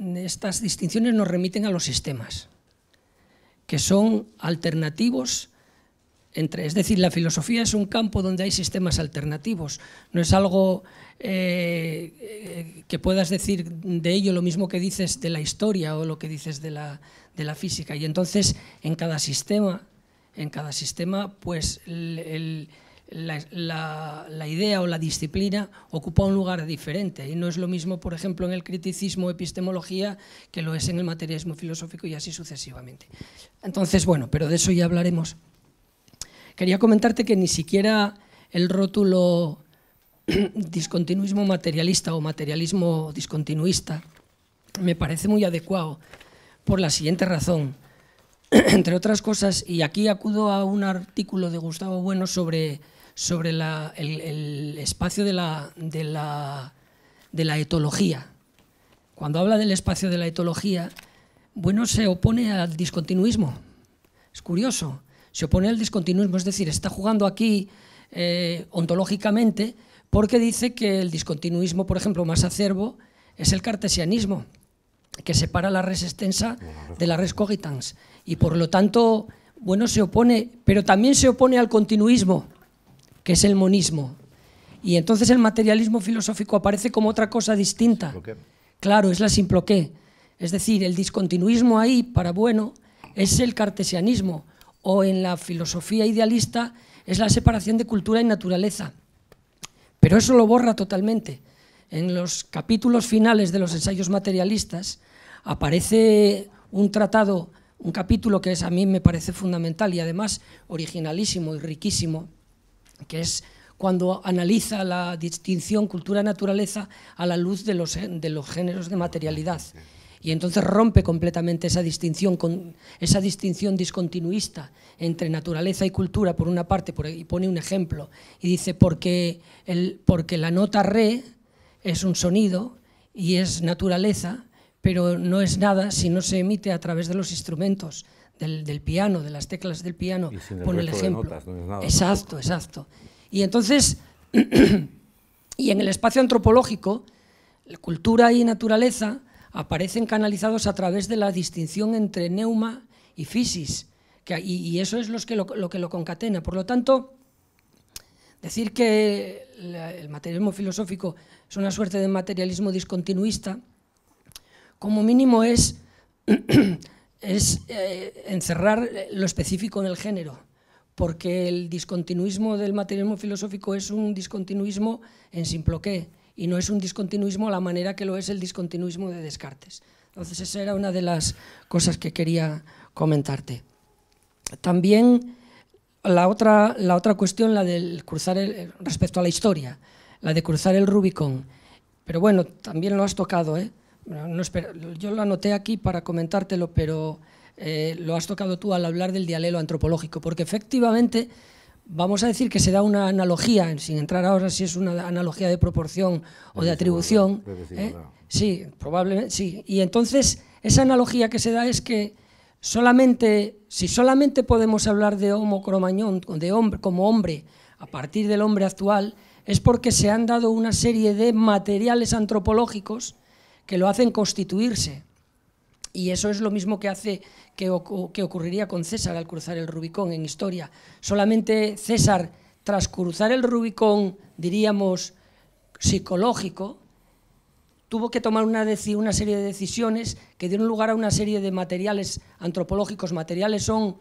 estas distinciones nos remiten a los sistemas, que son alternativos entre, es decir, la filosofía es un campo donde hay sistemas alternativos, no es algo eh, que puedas decir de ello lo mismo que dices de la historia o lo que dices de la, de la física. Y entonces en cada sistema, en cada sistema, pues la, la, idea o la disciplina ocupa un lugar diferente y no es lo mismo, por ejemplo, en el criticismo epistemología que lo es en el materialismo filosófico y así sucesivamente. Entonces, bueno, pero de eso ya hablaremos. Quería comentarte que ni siquiera el rótulo discontinuismo materialista o materialismo discontinuista me parece muy adecuado por la siguiente razón. Entre otras cosas, y aquí acudo a un artículo de Gustavo Bueno sobre, sobre el, espacio de la, etología. Cuando habla del espacio de la etología, Bueno se opone al discontinuismo. Es curioso, se opone al discontinuismo, es decir, está jugando aquí eh, ontológicamente porque dice que el discontinuismo, por ejemplo, más acervo, es el cartesianismo, que separa la res extensa de la res cogitans, y por lo tanto, bueno, se opone, pero también se opone al continuismo, que es el monismo. Y entonces el materialismo filosófico aparece como otra cosa distinta. Claro, es la simploqué. Es decir, el discontinuismo ahí, para bueno, es el cartesianismo, o en la filosofía idealista es la separación de cultura y naturaleza. Pero eso lo borra totalmente. En los capítulos finales de los ensayos materialistas aparece un tratado, un capítulo que a mí me parece fundamental y además originalísimo y riquísimo, que es cuando analiza la distinción cultura-naturaleza a la luz de los géneros de materialidad. Y entonces rompe completamente esa distinción, con, esa distinción discontinuista entre naturaleza y cultura, por una parte, y pone un ejemplo, y dice, porque, el, porque la nota re es un sonido y es naturaleza, pero no es nada si no se emite a través de los instrumentos, del, piano, de las teclas del piano, y el pone el ejemplo. exacto, exacto. Y entonces, y en el espacio antropológico, cultura y naturaleza aparecen canalizados a través de la distinción entre neuma y fisis, y, eso es que lo, que lo concatena. Por lo tanto, decir que el materialismo filosófico es una suerte de materialismo discontinuista, como mínimo es, es eh, encerrar lo específico en el género, porque el discontinuismo del materialismo filosófico es un discontinuismo en simple y no es un discontinuismo la manera que lo es el discontinuismo de Descartes. Entonces esa era una de las cosas que quería comentarte. También la otra, la otra cuestión, la del cruzar respecto a la historia, la de cruzar el Rubicón. Pero bueno, también lo has tocado, ¿eh? yo lo anoté aquí para comentártelo, pero eh, lo has tocado tú al hablar del dialelo antropológico, porque efectivamente vamos a decir que se da una analogía, sin entrar ahora si es una analogía de proporción o de, atribución. ¿eh? Sí, probablemente, sí. Y entonces esa analogía que se da es que solamente, si solamente podemos hablar de homo cromañón, de hombre, como hombre, a partir del hombre actual, es porque se han dado una serie de materiales antropológicos que lo hacen constituirse. Y eso es lo mismo que hace que, ocurriría con César al cruzar el Rubicón en historia. Solamente César, tras cruzar el Rubicón, diríamos, psicológico, tuvo que tomar una, serie de decisiones que dieron lugar a una serie de materiales antropológicos. Materiales son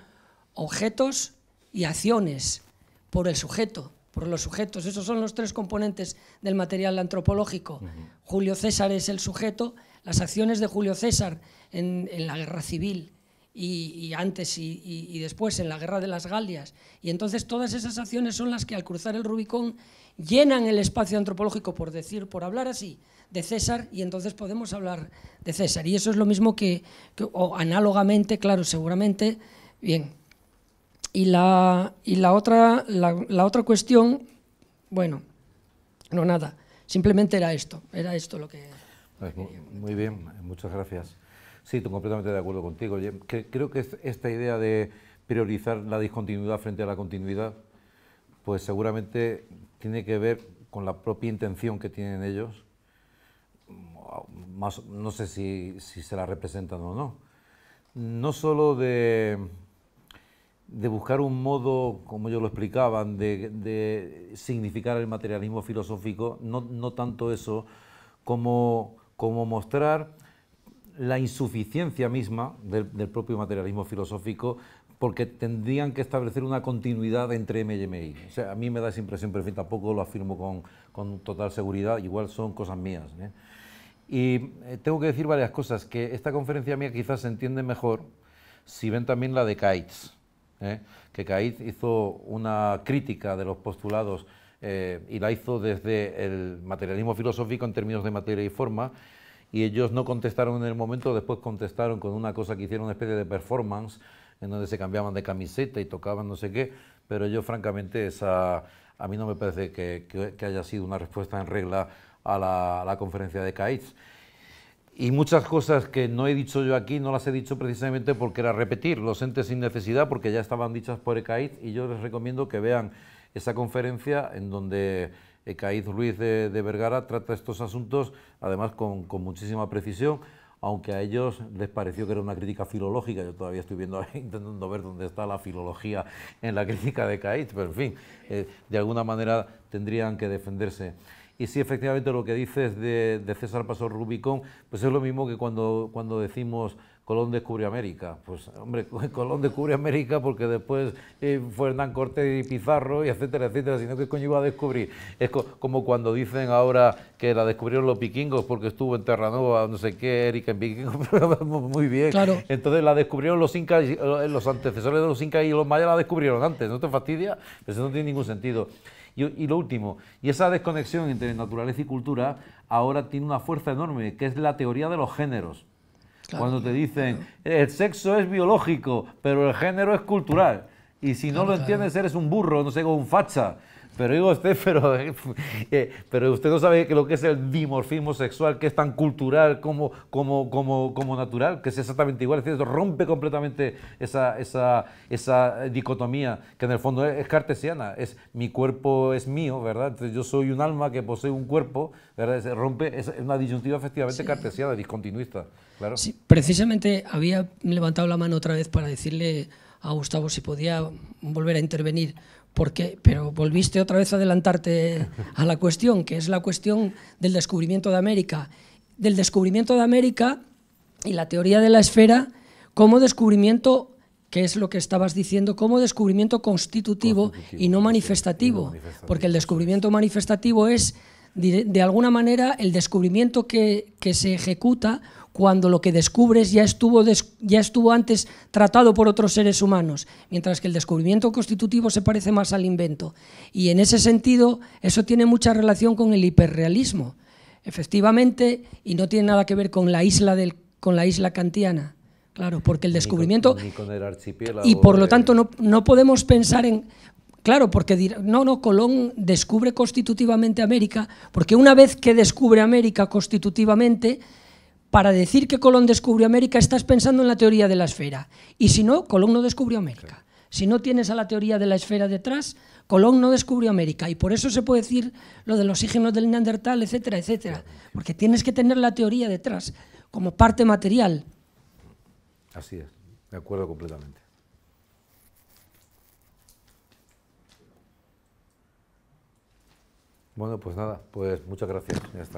objetos y acciones por el sujeto, por los sujetos. Esos son los tres componentes del material antropológico. Julio César es el sujeto, las acciones de Julio César en la guerra civil, y, antes y, después en la Guerra de las Galias. Y entonces todas esas acciones son las que al cruzar el Rubicón llenan el espacio antropológico, por decir, por hablar así, de César, y entonces podemos hablar de César. Y eso es lo mismo que, o análogamente, claro, seguramente, bien. Y la, y la, otra, la, otra cuestión, bueno, no nada, simplemente era esto, era esto lo que... Pues muy bien, muchas gracias. Sí, estoy completamente de acuerdo contigo. Creo que esta idea de priorizar la discontinuidad frente a la continuidad, pues seguramente tiene que ver con la propia intención que tienen ellos. no sé si, se la representan o no. No solo de, buscar un modo, como yo lo explicaban, de, significar el materialismo filosófico, no, tanto eso como mostrar la insuficiencia misma del, propio materialismo filosófico porque tendrían que establecer una continuidad entre M y MI. O sea, a mí me da esa impresión, pero tampoco lo afirmo con, total seguridad, igual son cosas mías. ¿eh? Y eh, tengo que decir varias cosas, que esta conferencia mía quizás se entiende mejor si ven también la de Keitz, ¿eh? que Kaitz hizo una crítica de los postulados y la hizo desde el materialismo filosófico en términos de materia y forma, y ellos no contestaron en el momento, después contestaron con una cosa que hicieron una especie de performance en donde se cambiaban de camiseta y tocaban no sé qué, pero yo francamente esa, a mí no me parece que, que, haya sido una respuesta en regla a la, conferencia de CAITS. Y muchas cosas que no he dicho yo aquí no las he dicho precisamente porque era repetir los entes sin necesidad, porque ya estaban dichas por ECAIT y yo les recomiendo que vean esa conferencia en donde Caíz eh, Ruiz de, Vergara trata estos asuntos, además, con, muchísima precisión, aunque a ellos les pareció que era una crítica filológica. Yo todavía estoy viendo, intentando ver dónde está la filología en la crítica de Caíz, pero en fin, eh, de alguna manera tendrían que defenderse. Y sí, efectivamente, lo que dices de, César Pasor Rubicón, pues es lo mismo que cuando, cuando decimos Colón descubrió América. Pues, hombre, Colón descubre América porque después eh, fue Hernán Cortés y Pizarro, y etcétera, etcétera, sino que coño iba a descubrir. Es como cuando dicen ahora que la descubrieron los vikingos porque estuvo en Terranova, no sé qué, Erika en pero muy bien. Entonces la descubrieron los incas, eh, los antecesores de los incas y los mayas la descubrieron antes. ¿No te fastidia? Eso no tiene ningún sentido. y, lo último, y esa desconexión entre naturaleza y cultura ahora tiene una fuerza enorme, que es la teoría de los géneros. Cuando te dicen, el sexo es biológico, pero el género es cultural. Y si no lo entiendes, eres un burro, no sé, un facha. Pero digo usted, pero, eh, pero usted no sabe que lo que es el dimorfismo sexual, que es tan cultural como, como, como, como natural, que es exactamente igual. Es decir, rompe completamente esa, dicotomía que en el fondo es, cartesiana. Es mi cuerpo es mío, ¿verdad? Entonces yo soy un alma que posee un cuerpo, ¿verdad? Se rompe, es una disyuntiva efectivamente cartesiana, discontinuista. Claro. Sí, precisamente había levantado la mano otra vez para decirle a Gustavo si podía volver a intervenir, porque, pero volviste otra vez a adelantarte a la cuestión, que es la cuestión del descubrimiento de América. Del descubrimiento de América y la teoría de la esfera como descubrimiento que es lo que estabas diciendo, como descubrimiento constitutivo, y no manifestativo, porque el descubrimiento manifestativo es, de alguna manera, el descubrimiento que, que se ejecuta cuando lo que descubres ya estuvo, ya estuvo antes tratado por otros seres humanos, mientras que el descubrimiento constitutivo se parece más al invento. Y en ese sentido, eso tiene mucha relación con el hiperrealismo, efectivamente, y no tiene nada que ver con la isla, del, con la isla kantiana. Claro, porque el descubrimiento... y por lo tanto no, no podemos pensar en... Claro, porque no, no, Colón descubre constitutivamente América, porque una vez que descubre América constitutivamente, para decir que Colón descubrió América estás pensando en la teoría de la esfera. Y si no, Colón no descubrió América. Si no tienes a la teoría de la esfera detrás, Colón no descubrió América. Y por eso se puede decir lo de los del Neandertal, etcétera, etcétera. Porque tienes que tener la teoría detrás como parte material. Así es, de acuerdo completamente. Bueno, pues nada, pues muchas gracias. Ya está.